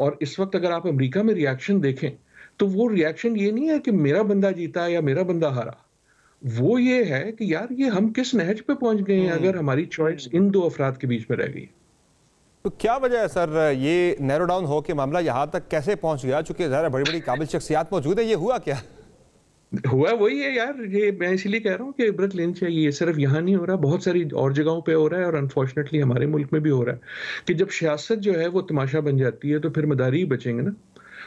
Speaker 4: और इस वक्त अगर आप अमरीका में रिएक्शन देखें तो वो रिएक्शन ये नहीं है कि मेरा बंदा जीता या मेरा बंदा हारा वो ये है कि यार ये हम किस नहज पे पहुंच गए हैं हम्म। अगर हमारी चॉइस हम्म। इन दो अफराद के बीच में रह गई है
Speaker 1: तो क्या वजह है सर ये नैरो डाउन हो के मामला यहाँ तक कैसे पहुंच गया चूंकि ज़रा बड़ी बड़ी काबिल शख्सियात मौजूद है ये हुआ क्या
Speaker 4: हुआ वही है यार ये मैं इसीलिए कह रहा हूँ कि इबरत लेनी चाहिए सिर्फ यहाँ नहीं हो रहा बहुत सारी और जगहों पे हो रहा है और अनफॉर्चुनेटली हमारे मुल्क में भी हो रहा है कि जब सियासत जो है वो तमाशा बन जाती है तो फिर मदारी ही बचेंगे ना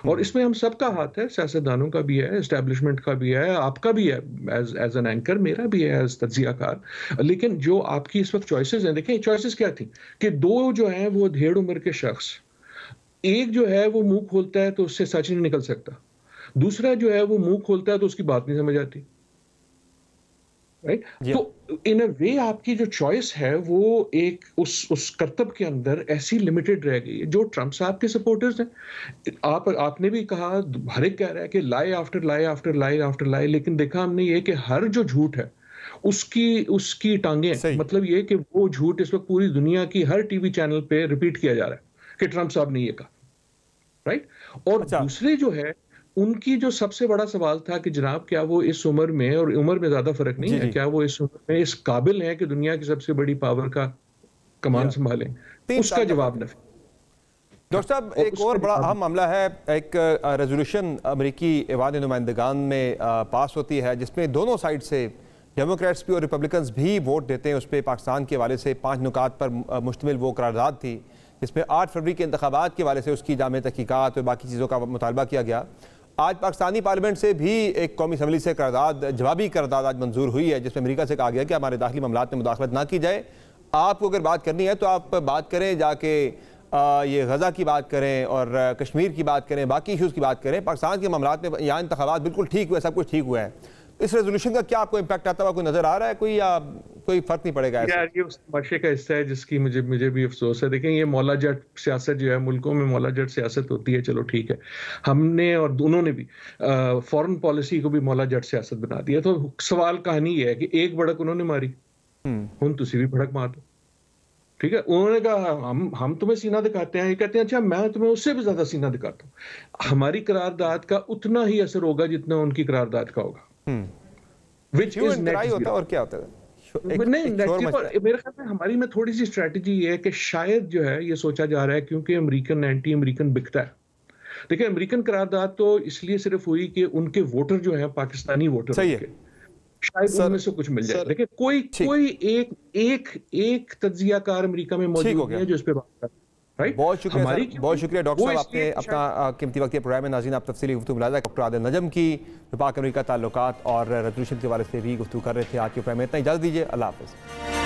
Speaker 4: और इसमें हम सबका हाथ है सियासतदानों का भी है इस्टेब्लिशमेंट का भी है आपका भी है एज एज एन एंकर मेरा भी है एज तजियाकार लेकिन जो आपकी इस वक्त चॉइसेस हैं देखें चॉइसेस क्या थी कि दो जो हैं वो धेड़ उम्र के शख्स एक जो है वो मुंह खोलता है तो उससे सच नहीं निकल सकता दूसरा जो है वो मुंह खोलता है तो उसकी बात नहीं समझ आती राइट right? तो इन अ वे आपकी जो चॉइस है वो एक उस उस कर्तव्य के अंदर ऐसी लिमिटेड रह गई है जो ट्रंप साहब के सपोर्टर्स हैं आप आपने भी कहा हर एक कह रहा है कि lie after lie after lie after lie लेकिन देखा हमने ये कि हर जो झूठ है उसकी उसकी टांगे मतलब ये कि वो झूठ इस वक्त पूरी दुनिया की हर टीवी चैनल पे रिपीट किया जा रहा है कि ट्रंप साहब ने ये कहा राइट और अच्छा। दूसरे जो है उनकी जो सबसे बड़ा सवाल था कि जनाब क्या वो इस उम्र में और उम्र में ज्यादा फर्क नहीं है क्या वो इस उम्र में इस काबिल है कि दुनिया की सबसे बड़ी पावर का कमान संभालें उसका जवाब नफी डॉक्टर साहब एक और बड़ा अहम मामला है एक रेजोल्यूशन
Speaker 1: अमरीकी एवान नुमाइंदगान में पास होती है जिसमें दोनों साइड से डेमोक्रेट्स भी और रिपब्लिकन्स भी वोट देते हैं उस पर पाकिस्तान के हवाले से पाँच नुकात पर मुश्तमिल वो करारदाद थी जिसमें आठ फरवरी के इंतबात के हवाले से उसकी जाम तहकीक़ात और बाकी चीज़ों का मुतालबा किया गया आज पाकिस्तानी पार्लियामेंट से भी एक कौमी असम्बली से करदाद जवाबी करदाद आज मंजूर हुई है जिसमें अमरीका से कहा गया कि हमारे दाखिली मामला में मुदाखलत ना की जाए आपको अगर बात करनी है तो आप बात करें जाके ये गज़ा की बात करें और कश्मीर की बात करें बाकी इशूज़ की बात करें पाकिस्तान के मामला में यहाँ इंतबात बिल्कुल ठीक हुए सब कुछ ठीक हुआ है इस रेजोल्यूशन का क्या आपको इम्पैक्ट आता हुआ कोई नज़र आ रहा है कोई या कोई फर्क नहीं पड़ेगा
Speaker 4: यार ये उस तमाशे का हिस्सा है जिसकी मुझे मुझे भी अफसोस है देखें ये मौला जट सियासत जो है मुल्कों में मौला जट सियासत होती है चलो ठीक है हमने और दोनों ने भी फॉरेन पॉलिसी को भी मौला जट सियासत बना दिया तो सवाल कहानी ये है कि एक भड़क उन्होंने मारी हम हम्म। तुम भी भड़क मार दो ठीक है उन्होंने कहा हम हम तुम्हें सीना दिखाते हैं ये कहते हैं अच्छा मैं तुम्हें उससे भी ज्यादा सीना दिखाता हूँ हमारी करारदाद का उतना ही असर होगा जितना उनकी करारदाद का होगा विच हम्म। इज होता है और क्या होता है नहीं मेरे ख्याल हमारी में थोड़ी सी स्ट्रेटजी ये है कि शायद जो है ये सोचा जा रहा है क्योंकि अमरीकन एंटी अमरीकन बिकता है देखिए अमेरिकन करारदाद तो इसलिए सिर्फ हुई कि उनके वोटर जो है पाकिस्तानी वोटर सही है। शायद सर, उनमें से कुछ मिल जाए लेकिन कोई कोई एक एक एक कार अमरीका में मौजूद है जो इस पर बात कर बहुत शुक्रिया बहुत शुक्रिया डॉक्टर साहब आपने अपना
Speaker 1: अच्छा- कीमती वक्त प्रोग्राम में नाजीन आप तफसली गुफ्तु मिला डॉक्टर आदिल नजम की पाक अमरीका ताल्लुकात और रेजोल्यूशन के वाले से भी गुफ्तु कर रहे थे आज के प्रोग्राम में इतना इजाज़त दीजिए अल्लाह हाफ़